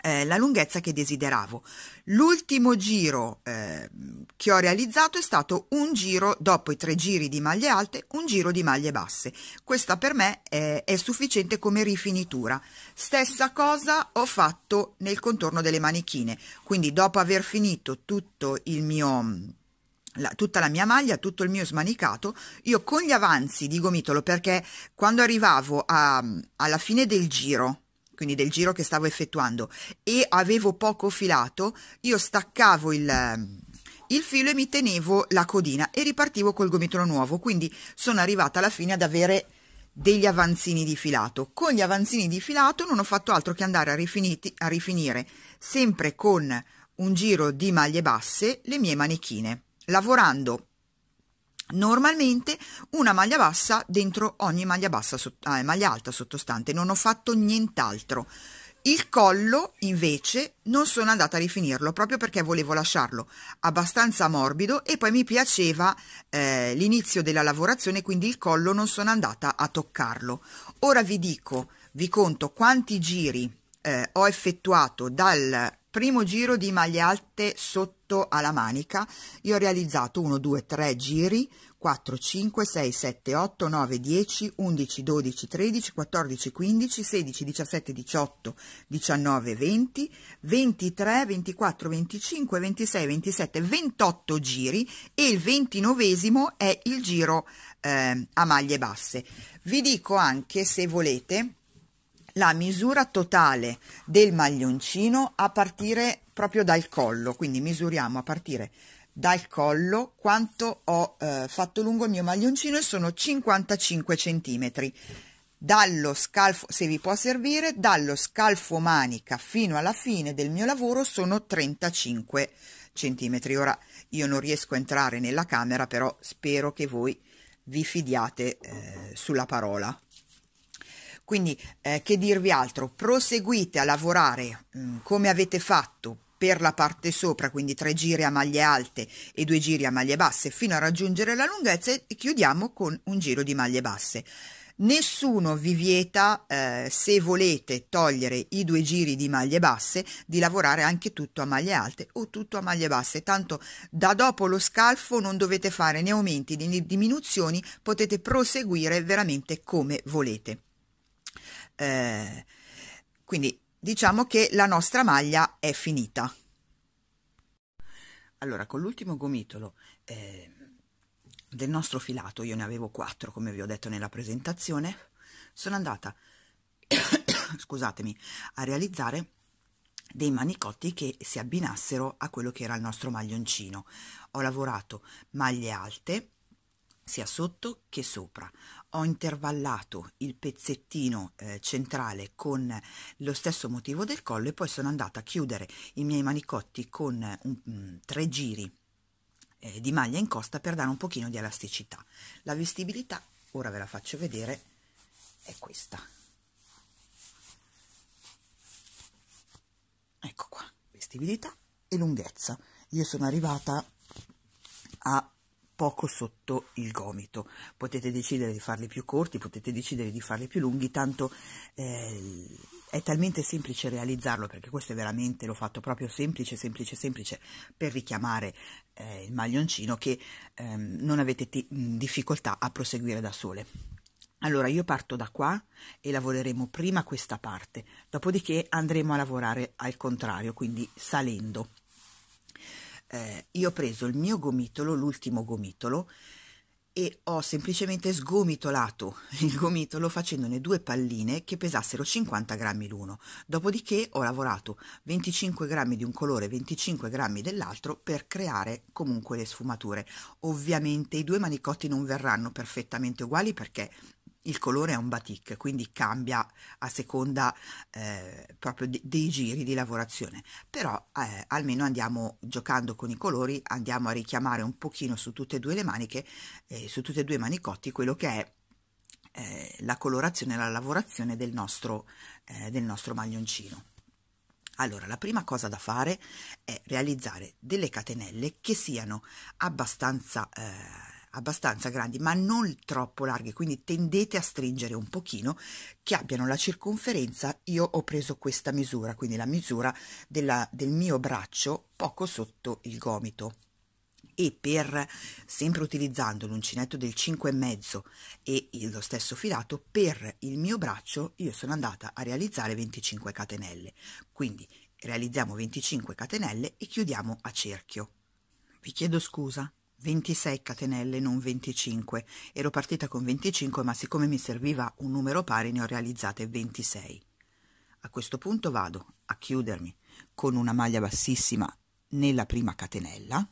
eh, la lunghezza che desideravo. L'ultimo giro eh, che ho realizzato è stato un giro, dopo i tre giri di maglie alte, un giro di maglie basse. Questa per me è, è sufficiente come rifinitura. Stessa cosa ho fatto nel contorno delle manichine, quindi dopo aver finito tutto il mio... La, tutta la mia maglia, tutto il mio smanicato, io con gli avanzi di gomitolo, perché quando arrivavo a, alla fine del giro quindi del giro che stavo effettuando, e avevo poco filato, io staccavo il, ehm, il filo e mi tenevo la codina e ripartivo col gomitolo nuovo, quindi sono arrivata alla fine ad avere degli avanzini di filato. Con gli avanzini di filato non ho fatto altro che andare a, rifiniti, a rifinire sempre con un giro di maglie basse le mie manichine, lavorando normalmente una maglia bassa dentro ogni maglia, bassa, ah, maglia alta sottostante, non ho fatto nient'altro. Il collo invece non sono andata a rifinirlo proprio perché volevo lasciarlo abbastanza morbido e poi mi piaceva eh, l'inizio della lavorazione quindi il collo non sono andata a toccarlo. Ora vi dico, vi conto quanti giri eh, ho effettuato dal primo giro di maglie alte sotto alla manica io ho realizzato 1 2 3 giri 4 5 6 7 8 9 10 11 12 13 14 15 16 17 18 19 20 23 24 25 26 27 28 giri e il 29 è il giro eh, a maglie basse vi dico anche se volete la misura totale del maglioncino a partire proprio dal collo, quindi misuriamo a partire dal collo quanto ho eh, fatto lungo il mio maglioncino e sono 55 centimetri. Dallo scalfo, se vi può servire, dallo scalfo manica fino alla fine del mio lavoro sono 35 centimetri. Ora io non riesco a entrare nella camera, però spero che voi vi fidiate eh, sulla parola. Quindi eh, che dirvi altro? Proseguite a lavorare mh, mm, come avete fatto per la parte sopra, quindi tre giri a maglie alte e due giri a maglie basse fino a raggiungere la lunghezza e chiudiamo con un giro di maglie basse. Nessuno vi vieta, eh, se volete togliere i due giri di maglie basse, di lavorare anche tutto a maglie alte o tutto a maglie basse, tanto da dopo lo scalfo non dovete fare né aumenti né diminuzioni, potete proseguire veramente come volete eh, quindi diciamo che la nostra maglia è finita allora con l'ultimo gomitolo eh, del nostro filato io ne avevo quattro come vi ho detto nella presentazione sono andata scusatemi a realizzare dei manicotti che si abbinassero a quello che era il nostro maglioncino ho lavorato maglie alte sia sotto che sopra. Ho intervallato il pezzettino eh, centrale con lo stesso motivo del collo e poi sono andata a chiudere i miei manicotti con un, um, tre giri eh, di maglia in costa per dare un pochino di elasticità. La vestibilità, ora ve la faccio vedere, è questa. Ecco qua, vestibilità e lunghezza. Io sono arrivata a poco sotto il gomito. Potete decidere di farli più corti, potete decidere di farli più lunghi, tanto eh, è talmente semplice realizzarlo perché questo è veramente, l'ho fatto proprio semplice, semplice, semplice per richiamare eh, il maglioncino che ehm, non avete t- difficoltà a proseguire da sole. Allora io parto da qua e lavoreremo prima questa parte, dopodiché andremo a lavorare al contrario, quindi salendo eh, io ho preso il mio gomitolo, l'ultimo gomitolo, e ho semplicemente sgomitolato il gomitolo facendone due palline che pesassero 50 grammi l'uno. Dopodiché ho lavorato 25 grammi di un colore e 25 grammi dell'altro per creare comunque le sfumature. Ovviamente i due manicotti non verranno perfettamente uguali perché il colore è un batik, quindi cambia a seconda eh, proprio dei giri di lavorazione, però eh, almeno andiamo giocando con i colori, andiamo a richiamare un pochino su tutte e due le maniche, eh, su tutte e due i manicotti, quello che è eh, la colorazione, la lavorazione del nostro, eh, del nostro maglioncino. Allora, la prima cosa da fare è realizzare delle catenelle che siano abbastanza eh, abbastanza grandi, ma non troppo larghe, quindi tendete a stringere un pochino, che abbiano la circonferenza. Io ho preso questa misura, quindi la misura della, del mio braccio poco sotto il gomito. E per, sempre utilizzando l'uncinetto del 5,5 e lo stesso filato, per il mio braccio io sono andata a realizzare 25 catenelle. Quindi realizziamo 25 catenelle e chiudiamo a cerchio. Vi chiedo scusa 26 catenelle, non 25. Ero partita con 25, ma siccome mi serviva un numero pari ne ho realizzate 26. A questo punto vado a chiudermi con una maglia bassissima nella prima catenella,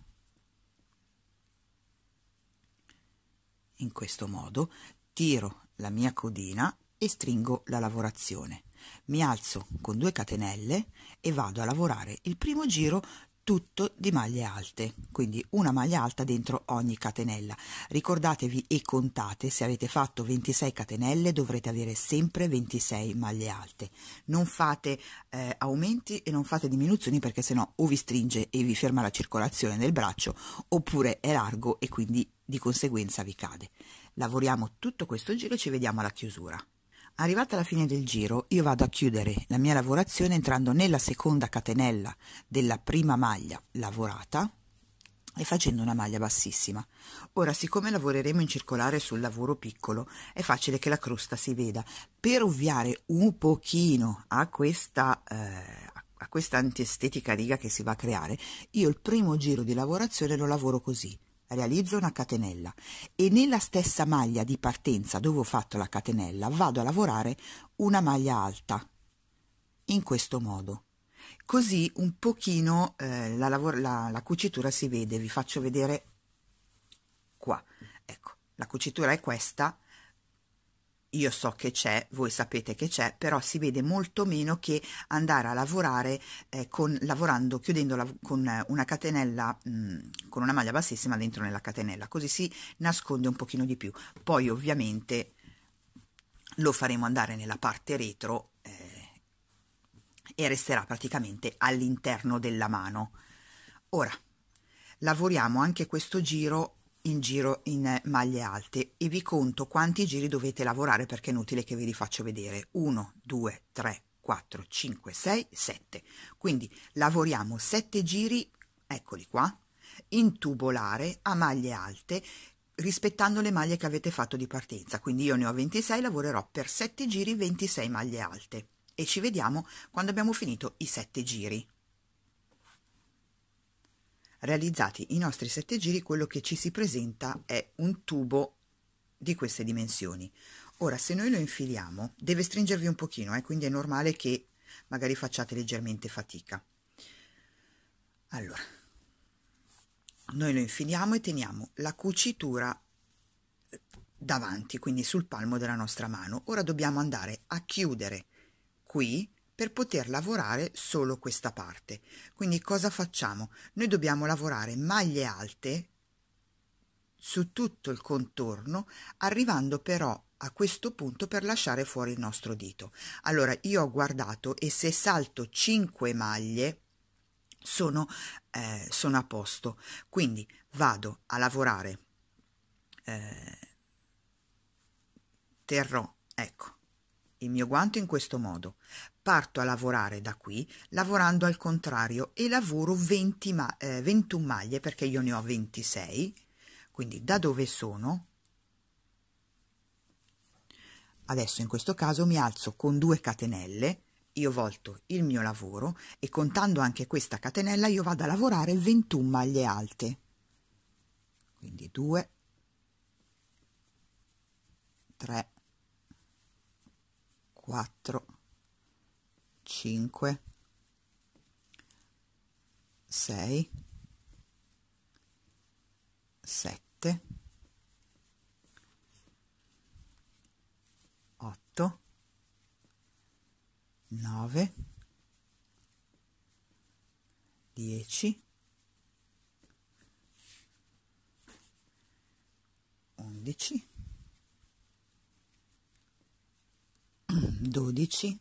in questo modo, tiro la mia codina e stringo la lavorazione. Mi alzo con 2 catenelle e vado a lavorare il primo giro tutto di maglie alte, quindi una maglia alta dentro ogni catenella. Ricordatevi e contate, se avete fatto 26 catenelle dovrete avere sempre 26 maglie alte. Non fate eh, aumenti e non fate diminuzioni perché sennò o vi stringe e vi ferma la circolazione del braccio oppure è largo e quindi di conseguenza vi cade. Lavoriamo tutto questo giro e ci vediamo alla chiusura. Arrivata alla fine del giro, io vado a chiudere la mia lavorazione entrando nella seconda catenella della prima maglia lavorata e facendo una maglia bassissima. Ora, siccome lavoreremo in circolare sul lavoro piccolo, è facile che la crosta si veda. Per ovviare un pochino a questa, eh, a questa antiestetica riga che si va a creare, io il primo giro di lavorazione lo lavoro così realizzo una catenella e nella stessa maglia di partenza dove ho fatto la catenella vado a lavorare una maglia alta in questo modo così un pochino eh, la, la, la cucitura si vede vi faccio vedere qua ecco la cucitura è questa io so che c'è, voi sapete che c'è, però si vede molto meno che andare a lavorare eh, con, lavorando, chiudendo la, con eh, una catenella, mh, mm, con una maglia bassissima dentro nella catenella, così si nasconde un pochino di più. Poi ovviamente lo faremo andare nella parte retro eh, e resterà praticamente all'interno della mano. Ora, lavoriamo anche questo giro in giro in eh, maglie alte e vi conto quanti giri dovete lavorare perché è inutile che ve li faccio vedere. 1, 2, 3, 4, 5, 6, 7. Quindi lavoriamo 7 giri, eccoli qua, in tubolare a maglie alte rispettando le maglie che avete fatto di partenza. Quindi io ne ho 26, lavorerò per 7 giri 26 maglie alte e ci vediamo quando abbiamo finito i 7 giri realizzati i nostri sette giri, quello che ci si presenta è un tubo di queste dimensioni. Ora, se noi lo infiliamo, deve stringervi un pochino, eh, quindi è normale che magari facciate leggermente fatica. Allora, noi lo infiliamo e teniamo la cucitura davanti, quindi sul palmo della nostra mano. Ora dobbiamo andare a chiudere qui per poter lavorare solo questa parte. Quindi cosa facciamo? Noi dobbiamo lavorare maglie alte su tutto il contorno, arrivando però a questo punto per lasciare fuori il nostro dito. Allora io ho guardato e se salto 5 maglie sono, eh, sono a posto. Quindi vado a lavorare, eh, terrò, ecco, il mio guanto in questo modo parto a lavorare da qui lavorando al contrario e lavoro 20 ma- eh, 21 maglie perché io ne ho 26, quindi da dove sono? Adesso in questo caso mi alzo con due catenelle, io volto il mio lavoro e contando anche questa catenella io vado a lavorare 21 maglie alte. Quindi 2, 3, 4, 5 6 7 8 9 10 11 12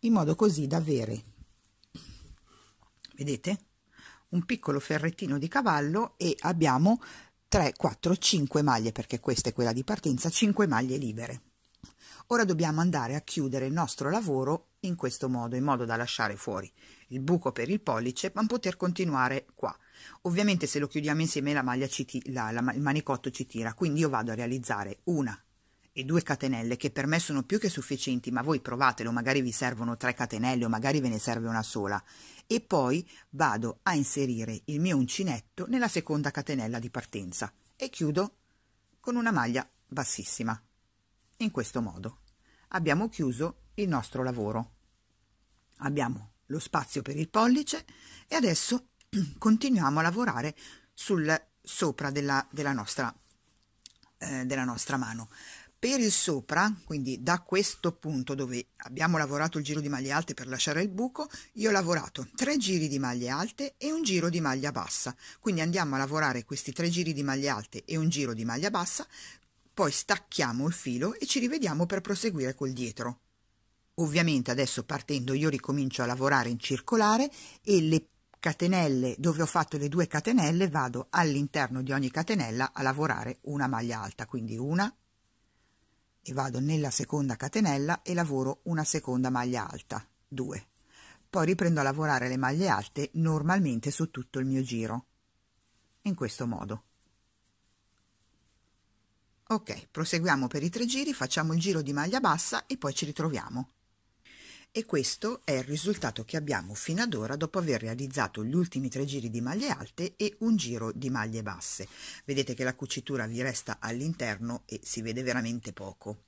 in modo così da avere vedete un piccolo ferrettino di cavallo e abbiamo 3 4 5 maglie perché questa è quella di partenza 5 maglie libere ora dobbiamo andare a chiudere il nostro lavoro in questo modo in modo da lasciare fuori il buco per il pollice ma poter continuare qua ovviamente se lo chiudiamo insieme la maglia ci la, la, il manicotto ci tira quindi io vado a realizzare una e due catenelle che per me sono più che sufficienti, ma voi provatelo, magari vi servono tre catenelle o magari ve ne serve una sola. E poi vado a inserire il mio uncinetto nella seconda catenella di partenza e chiudo con una maglia bassissima. In questo modo abbiamo chiuso il nostro lavoro. Abbiamo lo spazio per il pollice e adesso continuiamo a lavorare sul sopra della, della nostra, eh, della nostra mano per il sopra, quindi da questo punto dove abbiamo lavorato il giro di maglie alte per lasciare il buco, io ho lavorato tre giri di maglie alte e un giro di maglia bassa. Quindi andiamo a lavorare questi tre giri di maglie alte e un giro di maglia bassa, poi stacchiamo il filo e ci rivediamo per proseguire col dietro. Ovviamente adesso partendo io ricomincio a lavorare in circolare e le catenelle dove ho fatto le due catenelle vado all'interno di ogni catenella a lavorare una maglia alta, quindi una e vado nella seconda catenella e lavoro una seconda maglia alta, 2. Poi riprendo a lavorare le maglie alte normalmente su tutto il mio giro. In questo modo. Ok, proseguiamo per i tre giri, facciamo il giro di maglia bassa e poi ci ritroviamo. E questo è il risultato che abbiamo fino ad ora dopo aver realizzato gli ultimi tre giri di maglie alte e un giro di maglie basse. Vedete che la cucitura vi resta all'interno e si vede veramente poco.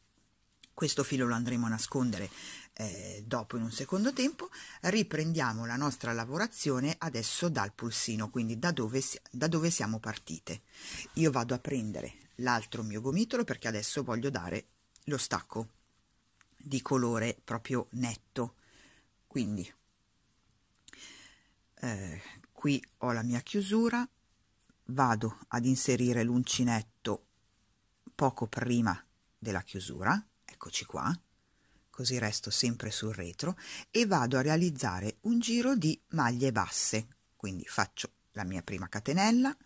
Questo filo lo andremo a nascondere eh, dopo in un secondo tempo. Riprendiamo la nostra lavorazione adesso dal pulsino, quindi da dove, da dove siamo partite. Io vado a prendere l'altro mio gomitolo perché adesso voglio dare lo stacco di colore proprio netto quindi eh, qui ho la mia chiusura vado ad inserire l'uncinetto poco prima della chiusura eccoci qua così resto sempre sul retro e vado a realizzare un giro di maglie basse quindi faccio la mia prima catenella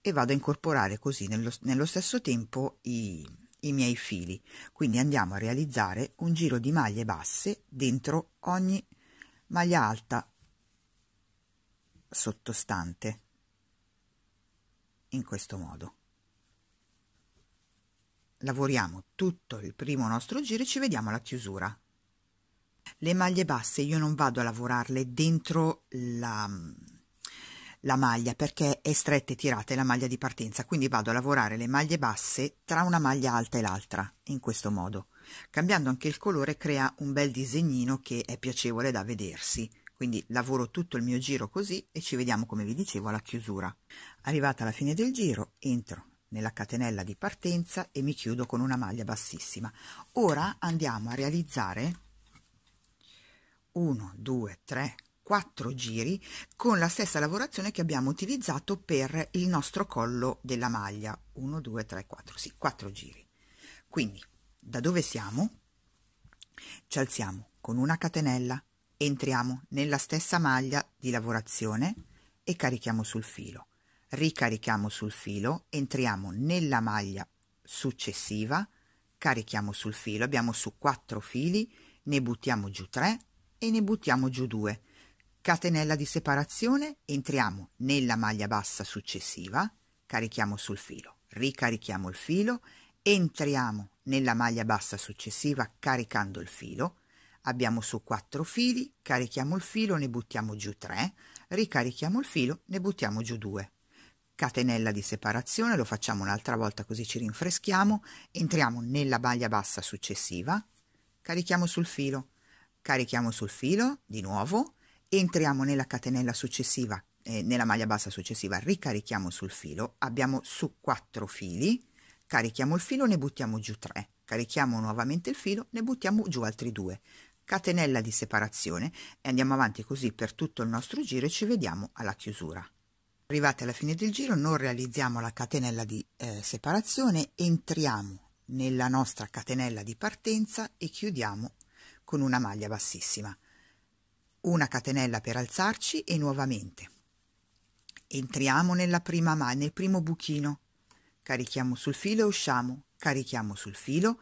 e vado a incorporare così nello, nello stesso tempo i, i miei fili. Quindi andiamo a realizzare un giro di maglie basse dentro ogni maglia alta sottostante in questo modo. Lavoriamo tutto il primo nostro giro e ci vediamo alla chiusura. Le maglie basse io non vado a lavorarle dentro la la maglia perché è stretta e tirata è la maglia di partenza, quindi vado a lavorare le maglie basse tra una maglia alta e l'altra, in questo modo. Cambiando anche il colore crea un bel disegnino che è piacevole da vedersi. Quindi lavoro tutto il mio giro così e ci vediamo come vi dicevo alla chiusura. Arrivata alla fine del giro entro nella catenella di partenza e mi chiudo con una maglia bassissima. Ora andiamo a realizzare 1, 2, 3, quattro giri con la stessa lavorazione che abbiamo utilizzato per il nostro collo della maglia 1 2 3 4 sì quattro giri quindi da dove siamo ci alziamo con una catenella entriamo nella stessa maglia di lavorazione e carichiamo sul filo ricarichiamo sul filo entriamo nella maglia successiva carichiamo sul filo abbiamo su quattro fili ne buttiamo giù 3 e ne buttiamo giù 2 Catenella di separazione, entriamo nella maglia bassa successiva, carichiamo sul filo, ricarichiamo il filo, entriamo nella maglia bassa successiva caricando il filo, abbiamo su 4 fili, carichiamo il filo, ne buttiamo giù 3, ricarichiamo il filo, ne buttiamo giù 2. Catenella di separazione, lo facciamo un'altra volta così ci rinfreschiamo, entriamo nella maglia bassa successiva, carichiamo sul filo, carichiamo sul filo, di nuovo, Entriamo nella catenella successiva, eh, nella maglia bassa successiva, ricarichiamo sul filo, abbiamo su quattro fili, carichiamo il filo, ne buttiamo giù tre, carichiamo nuovamente il filo, ne buttiamo giù altri due, catenella di separazione e andiamo avanti così per tutto il nostro giro e ci vediamo alla chiusura. Arrivati alla fine del giro non realizziamo la catenella di eh, separazione, entriamo nella nostra catenella di partenza e chiudiamo con una maglia bassissima una catenella per alzarci e nuovamente. Entriamo nella prima mano, nel primo buchino, carichiamo sul filo e usciamo, carichiamo sul filo,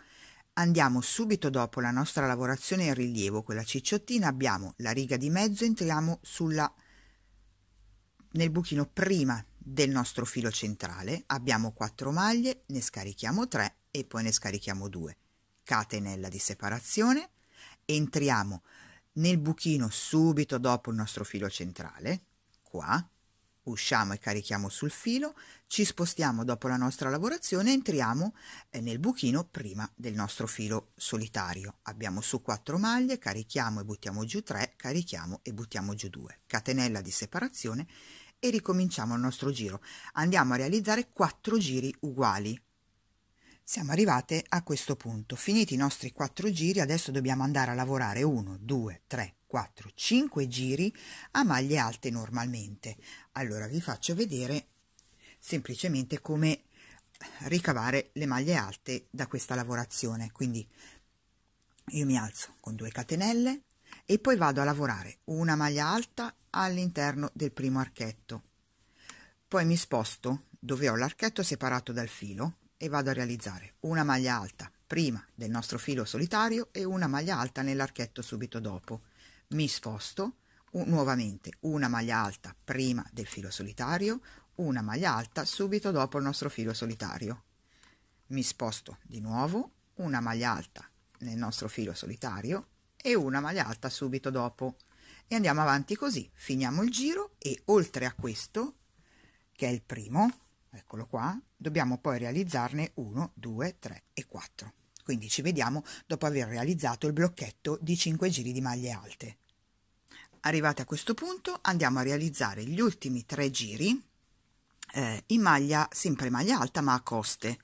andiamo subito dopo la nostra lavorazione in rilievo, quella cicciottina, abbiamo la riga di mezzo, entriamo sulla, nel buchino prima del nostro filo centrale, abbiamo 4 maglie, ne scarichiamo 3 e poi ne scarichiamo 2, catenella di separazione, entriamo nel buchino subito dopo il nostro filo centrale, qua, usciamo e carichiamo sul filo, ci spostiamo dopo la nostra lavorazione e entriamo eh, nel buchino prima del nostro filo solitario. Abbiamo su 4 maglie, carichiamo e buttiamo giù 3, carichiamo e buttiamo giù 2. Catenella di separazione e ricominciamo il nostro giro. Andiamo a realizzare 4 giri uguali, siamo arrivate a questo punto. Finiti i nostri quattro giri, adesso dobbiamo andare a lavorare 1, 2, 3, 4, 5 giri a maglie alte normalmente. Allora vi faccio vedere semplicemente come ricavare le maglie alte da questa lavorazione. Quindi io mi alzo con due catenelle e poi vado a lavorare una maglia alta all'interno del primo archetto. Poi mi sposto dove ho l'archetto separato dal filo e vado a realizzare una maglia alta prima del nostro filo solitario e una maglia alta nell'archetto subito dopo. Mi sposto un, nuovamente una maglia alta prima del filo solitario, una maglia alta subito dopo il nostro filo solitario. Mi sposto di nuovo una maglia alta nel nostro filo solitario e una maglia alta subito dopo. E andiamo avanti così, finiamo il giro e oltre a questo, che è il primo, Eccolo qua. Dobbiamo poi realizzarne 1, 2, 3 e 4. Quindi ci vediamo dopo aver realizzato il blocchetto di 5 giri di maglie alte. Arrivati a questo punto andiamo a realizzare gli ultimi 3 giri eh, in maglia, sempre maglia alta ma a coste.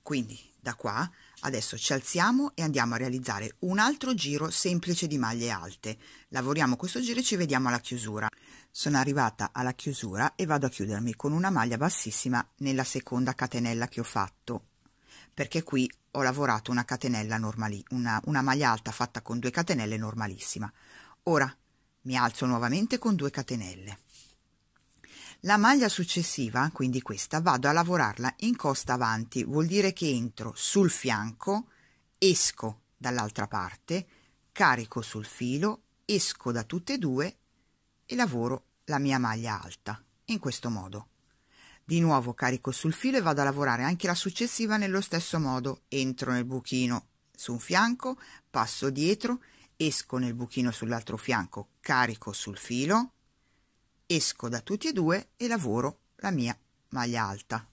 Quindi da qua adesso ci alziamo e andiamo a realizzare un altro giro semplice di maglie alte. Lavoriamo questo giro e ci vediamo alla chiusura. Sono arrivata alla chiusura e vado a chiudermi con una maglia bassissima nella seconda catenella che ho fatto, perché qui ho lavorato una catenella normali, una, una maglia alta fatta con due catenelle normalissima. Ora mi alzo nuovamente con due catenelle. La maglia successiva, quindi questa, vado a lavorarla in costa avanti, vuol dire che entro sul fianco, esco dall'altra parte, carico sul filo, esco da tutte e due e lavoro la mia maglia alta, in questo modo. Di nuovo carico sul filo e vado a lavorare anche la successiva nello stesso modo. Entro nel buchino su un fianco, passo dietro, esco nel buchino sull'altro fianco, carico sul filo, esco da tutti e due e lavoro la mia maglia alta.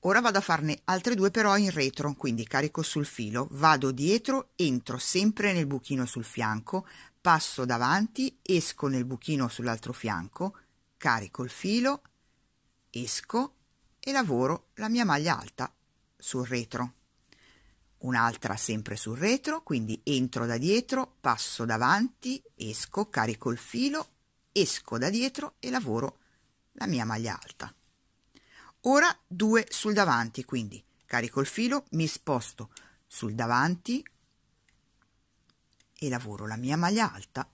Ora vado a farne altre due però in retro, quindi carico sul filo, vado dietro, entro sempre nel buchino sul fianco, passo davanti, esco nel buchino sull'altro fianco, carico il filo, esco e lavoro la mia maglia alta sul retro. Un'altra sempre sul retro, quindi entro da dietro, passo davanti, esco, carico il filo, esco da dietro e lavoro la mia maglia alta. Ora due sul davanti, quindi carico il filo, mi sposto sul davanti, e lavoro la mia maglia alta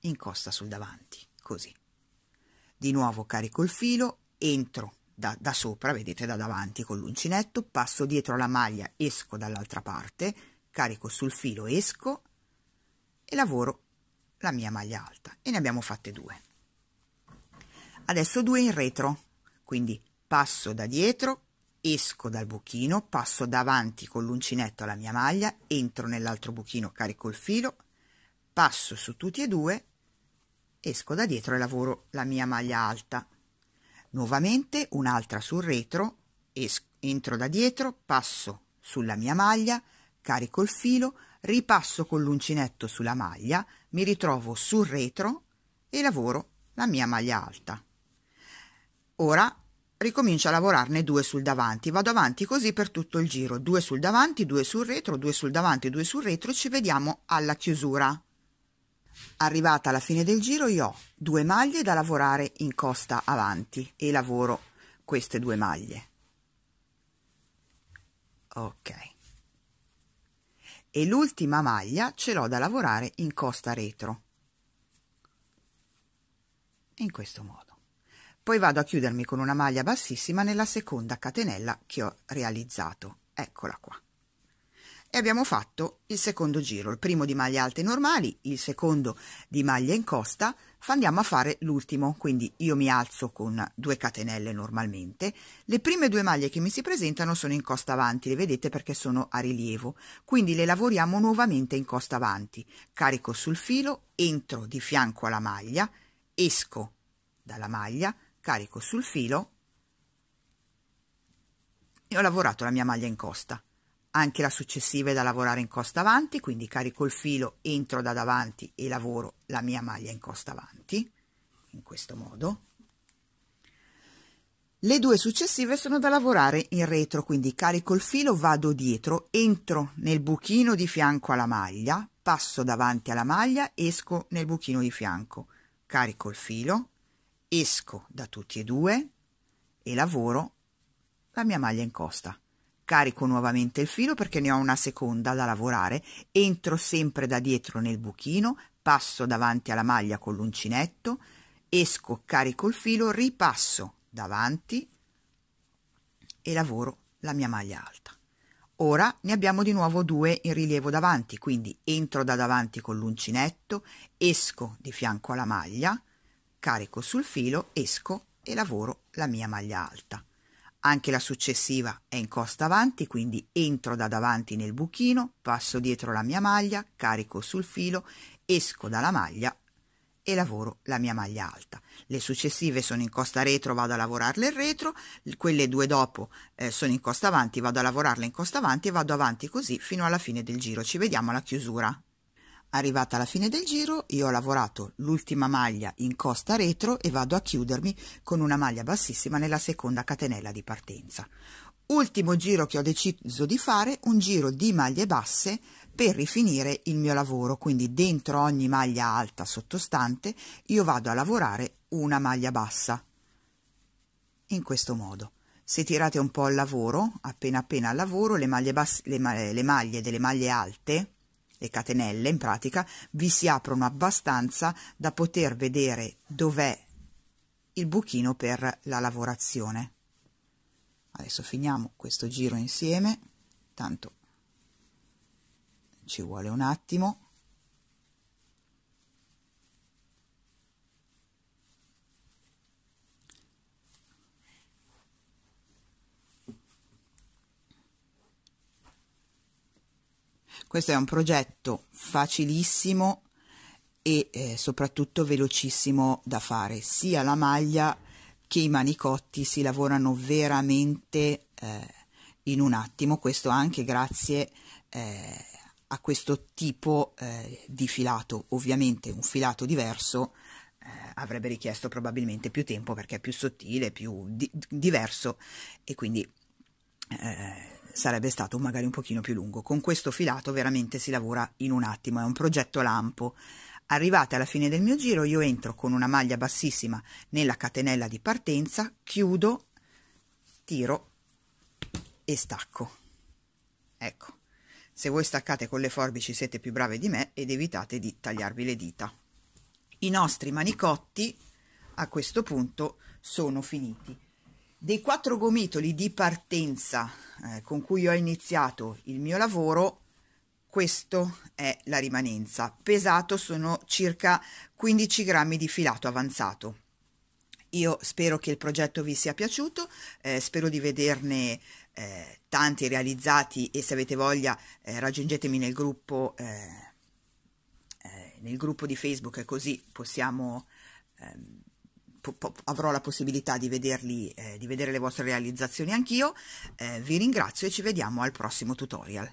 in costa sul davanti, così. Di nuovo carico il filo, entro da, da sopra, vedete da davanti con l'uncinetto, passo dietro la maglia, esco dall'altra parte, carico sul filo, esco e lavoro la mia maglia alta e ne abbiamo fatte due. Adesso due in retro, quindi passo da dietro, esco dal buchino, passo davanti con l'uncinetto alla mia maglia, entro nell'altro buchino, carico il filo, passo su tutti e due, esco da dietro e lavoro la mia maglia alta. Nuovamente un'altra sul retro, esco, entro da dietro, passo sulla mia maglia, carico il filo, ripasso con l'uncinetto sulla maglia, mi ritrovo sul retro e lavoro la mia maglia alta. Ora ricomincio a lavorarne due sul davanti, vado avanti così per tutto il giro, due sul davanti, due sul retro, due sul davanti, due sul retro, ci vediamo alla chiusura. Arrivata alla fine del giro io ho due maglie da lavorare in costa avanti e lavoro queste due maglie. Ok. E l'ultima maglia ce l'ho da lavorare in costa retro. In questo modo. Poi vado a chiudermi con una maglia bassissima nella seconda catenella che ho realizzato. Eccola qua e abbiamo fatto il secondo giro, il primo di maglie alte normali, il secondo di maglia in costa, andiamo a fare l'ultimo, quindi io mi alzo con due catenelle normalmente, le prime due maglie che mi si presentano sono in costa avanti, le vedete perché sono a rilievo, quindi le lavoriamo nuovamente in costa avanti, carico sul filo, entro di fianco alla maglia, esco dalla maglia, carico sul filo e ho lavorato la mia maglia in costa. Anche la successiva è da lavorare in costa avanti, quindi carico il filo, entro da davanti e lavoro la mia maglia in costa avanti, in questo modo. Le due successive sono da lavorare in retro, quindi carico il filo, vado dietro, entro nel buchino di fianco alla maglia, passo davanti alla maglia, esco nel buchino di fianco, carico il filo, esco da tutti e due e lavoro la mia maglia in costa. Carico nuovamente il filo perché ne ho una seconda da lavorare, entro sempre da dietro nel buchino, passo davanti alla maglia con l'uncinetto, esco, carico il filo, ripasso davanti e lavoro la mia maglia alta. Ora ne abbiamo di nuovo due in rilievo davanti, quindi entro da davanti con l'uncinetto, esco di fianco alla maglia, carico sul filo, esco e lavoro la mia maglia alta. Anche la successiva è in costa avanti, quindi entro da davanti nel buchino, passo dietro la mia maglia, carico sul filo, esco dalla maglia e lavoro la mia maglia alta. Le successive sono in costa retro, vado a lavorarle il retro, quelle due dopo eh, sono in costa avanti, vado a lavorarle in costa avanti e vado avanti così fino alla fine del giro. Ci vediamo alla chiusura. Arrivata alla fine del giro, io ho lavorato l'ultima maglia in costa retro e vado a chiudermi con una maglia bassissima nella seconda catenella di partenza. Ultimo giro che ho deciso di fare, un giro di maglie basse per rifinire il mio lavoro, quindi dentro ogni maglia alta sottostante io vado a lavorare una maglia bassa. In questo modo. Se tirate un po' al lavoro, appena appena al lavoro, le maglie, basse, le, le maglie delle maglie alte le catenelle in pratica, vi si aprono abbastanza da poter vedere dov'è il buchino per la lavorazione. Adesso finiamo questo giro insieme, tanto ci vuole un attimo. Questo è un progetto facilissimo e eh, soprattutto velocissimo da fare. Sia la maglia che i manicotti si lavorano veramente eh, in un attimo, questo anche grazie eh, a questo tipo eh, di filato. Ovviamente un filato diverso eh, avrebbe richiesto probabilmente più tempo perché è più sottile, più di- diverso e quindi eh, sarebbe stato magari un pochino più lungo. Con questo filato veramente si lavora in un attimo, è un progetto lampo. Arrivate alla fine del mio giro io entro con una maglia bassissima nella catenella di partenza, chiudo, tiro e stacco. Ecco, se voi staccate con le forbici siete più brave di me ed evitate di tagliarvi le dita. I nostri manicotti a questo punto sono finiti dei quattro gomitoli di partenza eh, con cui ho iniziato il mio lavoro, questo è la rimanenza. Pesato sono circa 15 grammi di filato avanzato. Io spero che il progetto vi sia piaciuto, eh, spero di vederne eh, tanti realizzati e se avete voglia eh, raggiungetemi nel gruppo, eh, eh, nel gruppo, di Facebook così possiamo... Ehm, avrò la possibilità di vederli, eh, di vedere le vostre realizzazioni anch'io. Eh, vi ringrazio e ci vediamo al prossimo tutorial.